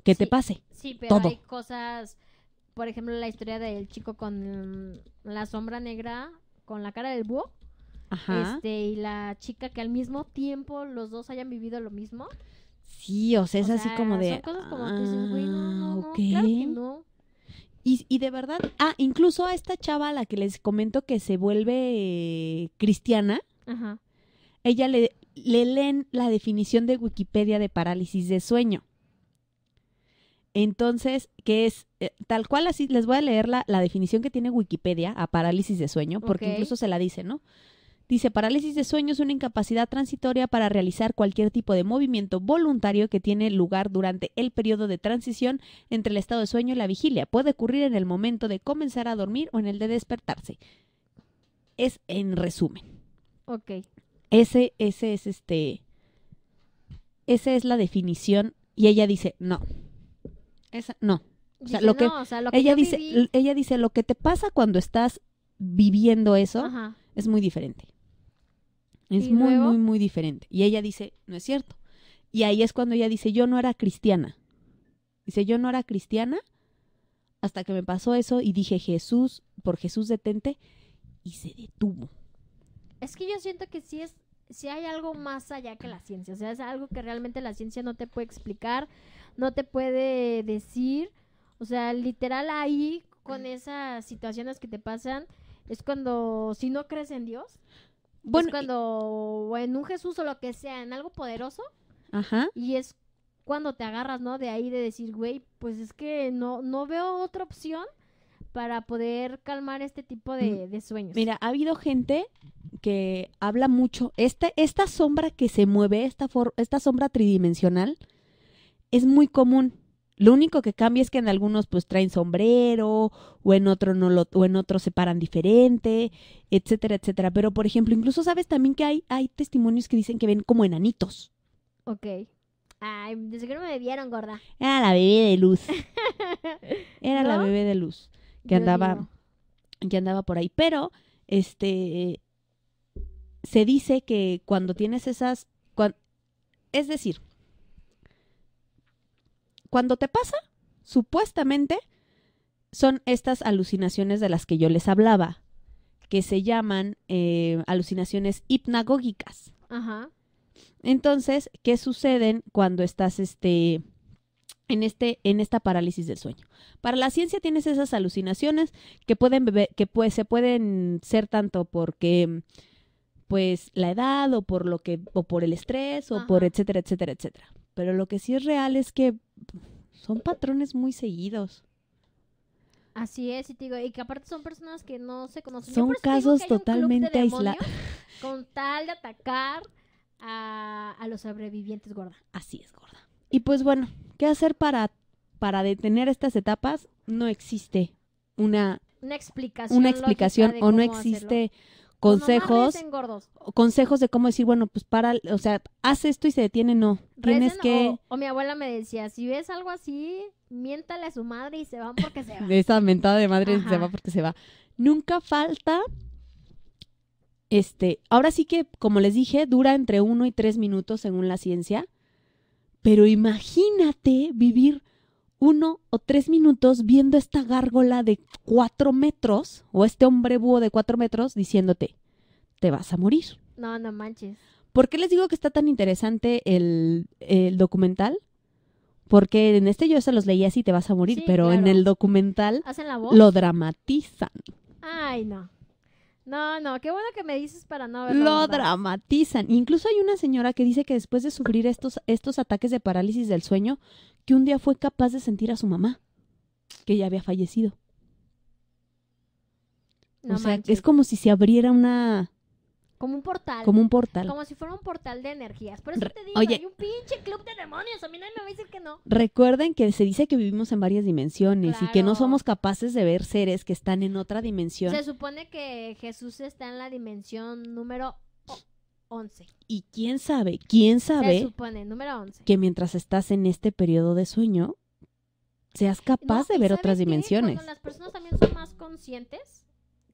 que te pase. Sí, pero hay cosas, por ejemplo, la historia del chico con la sombra negra, con la cara del búho. Ajá. Este, y la chica que al mismo tiempo los dos hayan vivido lo mismo. Sí, o sea, es así como de. ah, que okay. Y, y, de verdad, ah, incluso a esta chava a la que les comento que se vuelve cristiana, Ajá. ella le, leen la definición de Wikipedia de parálisis de sueño. Entonces, que es eh, tal cual así, les voy a leer la, la, definición que tiene Wikipedia a parálisis de sueño, porque incluso se la dice, ¿no? Dice, parálisis de sueño es una incapacidad transitoria para realizar cualquier tipo de movimiento voluntario que tiene lugar durante el periodo de transición entre el estado de sueño y la vigilia. Puede ocurrir en el momento de comenzar a dormir o en el de despertarse. Es en resumen. Ok. Ese, ese es este. Esa es la definición. Y ella dice, no. Esa, no. O sea, lo que, ella dice, ella dice, lo que te pasa cuando estás viviendo eso es muy diferente. Es muy, muy, muy diferente. Y ella dice, no es cierto. Y ahí es cuando ella dice, yo no era cristiana. Dice, yo no era cristiana hasta que me pasó eso y dije, Jesús, por Jesús detente, y se detuvo. Es que yo siento que sí es, sí hay algo más allá que la ciencia, o sea, es algo que realmente la ciencia no te puede explicar, no te puede decir, o sea, literal ahí con esas situaciones que te pasan, es cuando si no crees en Dios, bueno, es cuando en un Jesús o lo que sea, en algo poderoso. Ajá. Y es cuando te agarras, ¿no? De ahí de decir, güey, pues es que no, no veo otra opción para poder calmar este tipo de, mm, sueños. Mira, ha habido gente que habla mucho. Esta, esta sombra que se mueve, esta, esta sombra tridimensional, es muy común. Lo único que cambia es que en algunos pues traen sombrero o en otro no lo en otros se paran diferente, etcétera, etcétera. Pero por ejemplo, incluso sabes también que hay hay testimonios que dicen que ven como enanitos. Ok. Ay, desde que no me bebieron, gorda. Era la bebé de luz. <laughs> Era la bebé de luz que andaba que andaba por ahí, pero este se dice que cuando tienes esas es decir, cuando te pasa, supuestamente, son estas alucinaciones de las que yo les hablaba, que se llaman eh, alucinaciones hipnagógicas. Ajá. Entonces, ¿qué suceden cuando estás este, en, este, en esta parálisis del sueño? Para la ciencia tienes esas alucinaciones que, pueden que se pueden ser tanto porque pues la edad o por lo que o por el estrés o por etcétera, etcétera, etcétera. Pero lo que sí es real es que son patrones muy seguidos. Así es, y digo, y que aparte son personas que no se conocen. Son casos totalmente aislados. Con tal de atacar a, a, los sobrevivientes, gorda. Así es, gorda. Y pues bueno, ¿qué hacer para, para detener estas etapas? No existe una, una explicación, una explicación o no existe pues consejos, consejos de cómo decir, bueno, pues para, o sea, haz esto y se detiene, no. Tienes que. O, mi abuela me decía, si ves algo así, miéntale a su madre y se van porque se va. <laughs> esa mentada de madre se va porque se va. Nunca falta. Este, ahora sí que, como les dije, dura entre uno y tres minutos según la ciencia. Pero imagínate vivir uno o tres minutos viendo esta gárgola de cuatro metros o este hombre búho de cuatro metros diciéndote, te vas a morir. No, no manches. ¿Por qué les digo que está tan interesante el, el documental? Porque en este yo se los leía así, te vas a morir, pero en el documental lo dramatizan. Ay, no. No, no, qué bueno que me dices para no verlo. Lo dramatizan. Incluso hay una señora que dice que después de sufrir estos, estos ataques de parálisis del sueño, que un día fue capaz de sentir a su mamá, que ya había fallecido. o sea, es como si se abriera una, como un portal. Como un portal. Como si fuera un portal de energías. Por eso te digo, hay un pinche club de demonios. A mí nadie me va a decir que no. Recuerden que se dice que vivimos en varias dimensiones y que no somos capaces de ver seres que están en otra dimensión. Se supone que Jesús está en la dimensión número 11. Y quién sabe, quién sabe. Se supone, número 11. Que mientras estás en este periodo de sueño, seas capaz de ver otras dimensiones. las personas también son más conscientes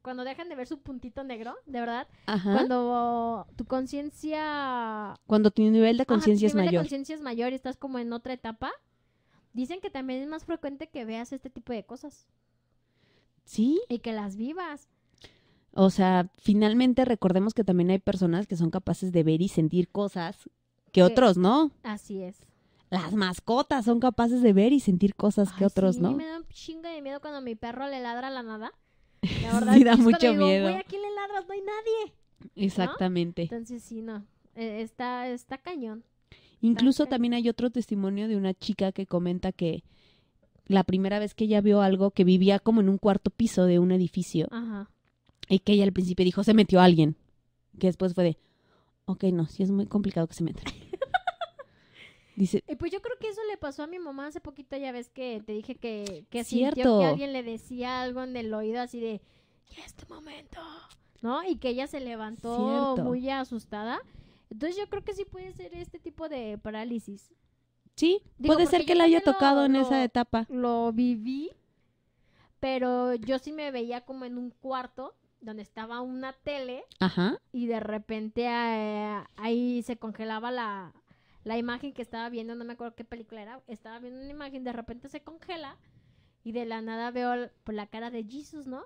cuando dejan de ver su puntito negro, de verdad, cuando tu conciencia... Cuando tu nivel de conciencia es mayor. Cuando Tu conciencia es mayor y estás como en otra etapa, dicen que también es más frecuente que veas este tipo de cosas. Sí. Y que las vivas. O sea, finalmente recordemos que también hay personas que son capaces de ver y sentir cosas que, otros no. Así es. Las mascotas son capaces de ver y sentir cosas que otros no. A mí me da un chingo de miedo cuando mi perro le ladra a la nada. <laughs> da mucho miedo. nadie. Exactamente. Entonces, sí, no. E, está, cañón. Incluso también hay otro testimonio de una chica que comenta que la primera vez que ella vio algo que vivía como en un cuarto piso de un edificio. Y que ella al principio dijo, se metió alguien. Que después fue de, ok, no, sí es muy complicado que se metan. Eh, pues yo creo que eso le pasó a mi mamá hace poquito, ya ves que te dije que, sintió que alguien le decía algo en el oído así de, ya es momento, ¿no? Y que ella se levantó muy asustada. Entonces yo creo que sí puede ser este tipo de parálisis. Sí, puede ser que le haya tocado en esa etapa. Lo viví, pero yo sí me veía como en un cuarto donde estaba una tele Ajá. y de repente eh, ahí se congelaba la, la imagen que estaba viendo, no me acuerdo qué película era, estaba viendo una imagen, de repente se congela y de la nada veo por la cara de Jesus, ¿no?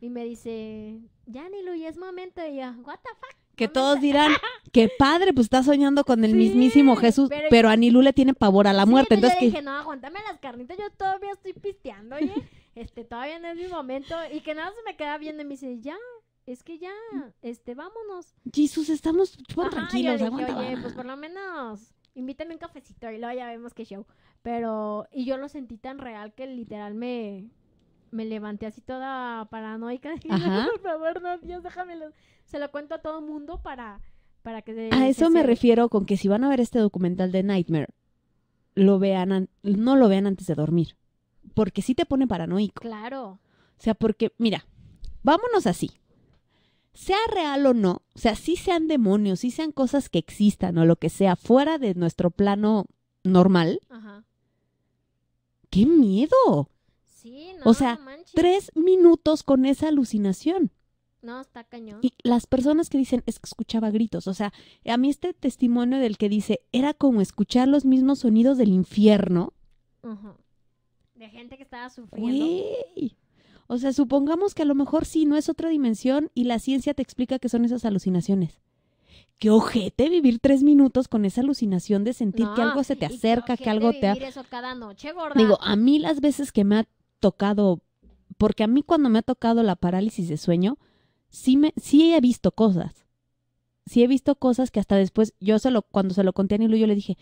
Y me dice, ya ni ya es momento. Y yo, what the fuck. Que todos dirán, <laughs> qué padre, pues está soñando con el mismísimo Jesús, pero, pero, le tiene pavor a la muerte. Entonces, yo dije, no, aguántame las carnitas, yo todavía estoy pisteando, oye, <laughs> este, todavía no es mi momento. Y que nada se me queda viendo y me dice, ya, es que ya, mm. este, vámonos. Jesús, estamos tranquilos, Oye, pues por lo menos invítame un cafecito y luego ya vemos qué show. Pero, y yo lo sentí tan real que literal me, me levanté así toda paranoica. <laughs> Ajá. por favor, no, Dios, déjamelo. Se lo cuento a todo el mundo para, para que A eso me refiero con que si van a ver este documental de Nightmare, lo vean, no lo vean antes de dormir. Porque sí te pone paranoico. Claro. O sea, porque, mira, vámonos así sea real o no, o sea, sí sean demonios, sí sean cosas que existan o lo que sea, fuera de nuestro plano normal, Ajá. ¡qué miedo! Sí, no, o sea, tres minutos con esa alucinación. No, está cañón. Y las personas que dicen, es que escuchaba gritos, o sea, a mí este testimonio del que dice, era como escuchar los mismos sonidos del infierno. Ajá. De gente que estaba sufriendo. O sea, supongamos que a lo mejor sí no es otra dimensión y la ciencia te explica que son esas alucinaciones. Qué ojete vivir tres minutos con esa alucinación de sentir que algo se te acerca, que algo te. Vivir cada Digo, a mí las veces que me ha tocado, porque a mí cuando me ha tocado la parálisis de sueño, sí me, sí he visto cosas. Sí he visto cosas que hasta después, yo se lo, cuando se lo conté a Nilu, yo le dije,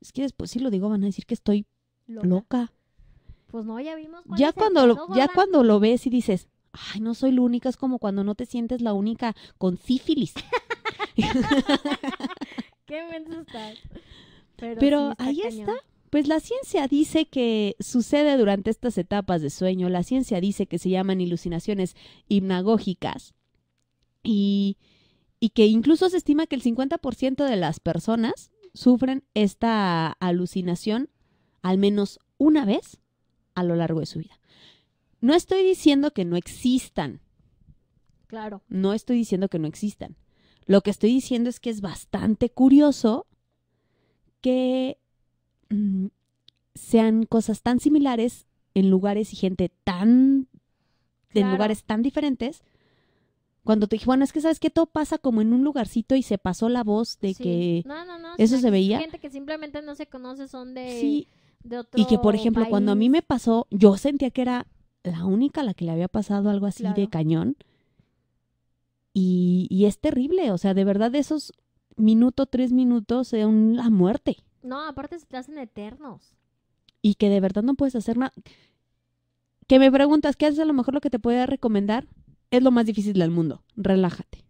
es que después sí lo digo van a decir que estoy loca pues no, ya vimos. Ya cuando, lo, ya cuando lo ves y dices, ay, no soy la única, es como cuando no te sientes la única con sífilis. <laughs> Qué menso estás. Pero, ahí está. Pues la ciencia dice que sucede durante estas etapas de sueño. La ciencia dice que se llaman ilucinaciones hipnagógicas. Y, y que incluso se estima que el 50% de las personas sufren esta alucinación al menos una vez a lo largo de su vida. No estoy diciendo que no existan. Claro. No estoy diciendo que no existan. Lo que estoy diciendo es que es bastante curioso que mm, sean cosas tan similares en lugares y gente tan en lugares tan diferentes. Cuando te dije, bueno, es que sabes que todo pasa como en un lugarcito y se pasó la voz de que no, no, no, eso se veía. Gente que simplemente no se conoce son de sí y que, por ejemplo, cuando a mí me pasó, yo sentía que era la única la que le había pasado algo así de cañón. Y, y, es terrible, o sea, de verdad esos minutos, tres minutos son la muerte. No, aparte se te hacen eternos. Y que de verdad no puedes hacer nada. Que me preguntas, ¿qué haces a lo mejor lo que te pueda recomendar? Es lo más difícil del mundo, relájate.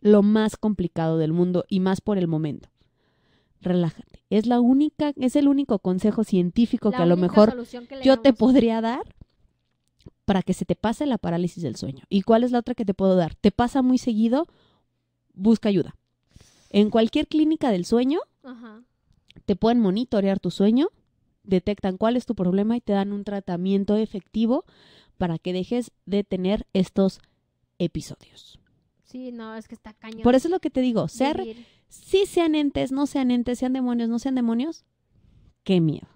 Lo más complicado del mundo y más por el momento relájate. Es la única, es el único consejo científico que a lo mejor yo te podría dar para que se te pase la parálisis del sueño. ¿Y cuál es la otra que te puedo dar? Te pasa muy seguido, busca ayuda. En cualquier clínica del sueño, te pueden monitorear tu sueño, detectan cuál es tu problema y te dan un tratamiento efectivo para que dejes de tener estos episodios. Sí, no, es que está cañón. Por eso es lo que te digo, ser, sí sean entes, no sean entes, sean demonios, no sean demonios, qué miedo.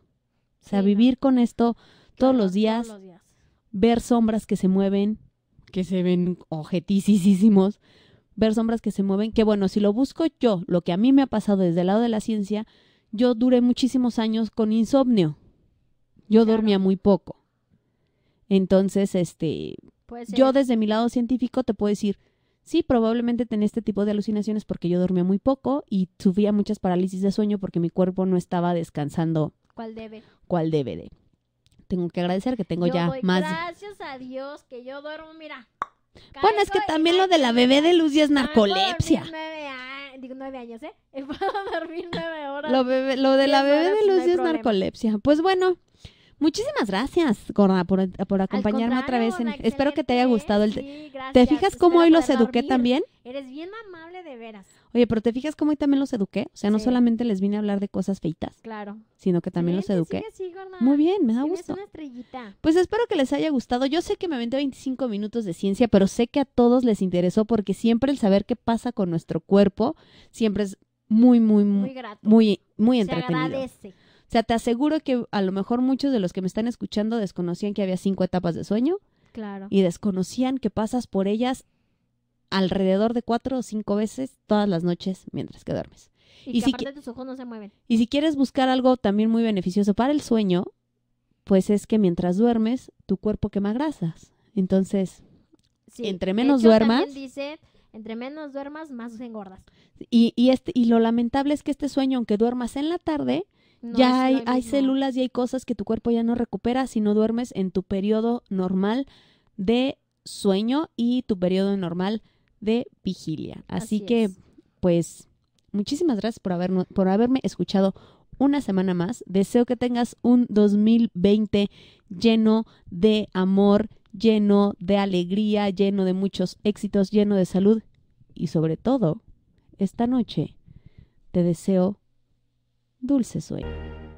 O sea, vivir con esto todos, los días, ver sombras que se mueven, que se ven objetísimos, ver sombras que se mueven, que bueno, si lo busco yo, lo que a mí me ha pasado desde el lado de la ciencia, yo duré muchísimos años con insomnio. Yo dormía muy poco. Entonces, este, yo desde mi lado científico te puedo decir, Sí, probablemente tenía este tipo de alucinaciones porque yo dormía muy poco y sufría muchas parálisis de sueño porque mi cuerpo no estaba descansando. ¿Cuál debe? ¿Cuál debe de? Tengo que agradecer que tengo ya más. Gracias a Dios que yo duermo, mira. Bueno, es que también lo de la bebé de luz es narcolepsia. digo nueve años, ¿eh? <laughs> Puedo dormir nueve horas. Lo, de la bebé de luz es narcolepsia. Pues bueno, Muchísimas gracias, Gorda, por, acompañarme otra vez. espero que te haya gustado. ¿Te fijas cómo hoy los eduqué también? Eres bien amable de veras. Oye, pero ¿te fijas cómo hoy también los eduqué? O sea, no solamente les vine a hablar de cosas feitas. Claro. Sino que también los eduqué. Muy bien, me da gusto. Pues espero que les haya gustado. Yo sé que me aventé 25 minutos de ciencia, pero sé que a todos les interesó porque siempre el saber qué pasa con nuestro cuerpo siempre es muy, muy, muy, muy, muy, entretenido sea, te aseguro que a lo mejor muchos de los que me están escuchando desconocían que había cinco etapas de sueño. Claro. Y desconocían que pasas por ellas alrededor de cuatro o cinco veces todas las noches mientras que duermes. Y, si aparte tus ojos no se mueven. Y si quieres buscar algo también muy beneficioso para el sueño, pues es que mientras duermes, tu cuerpo quema grasas. Entonces, entre menos duermas. Dice, entre menos duermas, más engordas. Y, y, este, y lo lamentable es que este sueño, aunque duermas en la tarde, ya hay, células y hay cosas que tu cuerpo ya no recupera si no duermes en tu periodo normal de sueño y tu periodo normal de vigilia. Así, que, pues, muchísimas gracias por, por haberme escuchado una semana más. Deseo que tengas un 2020 lleno de amor, lleno de alegría, lleno de muchos éxitos, lleno de salud y sobre todo, esta noche te deseo dulce sueño.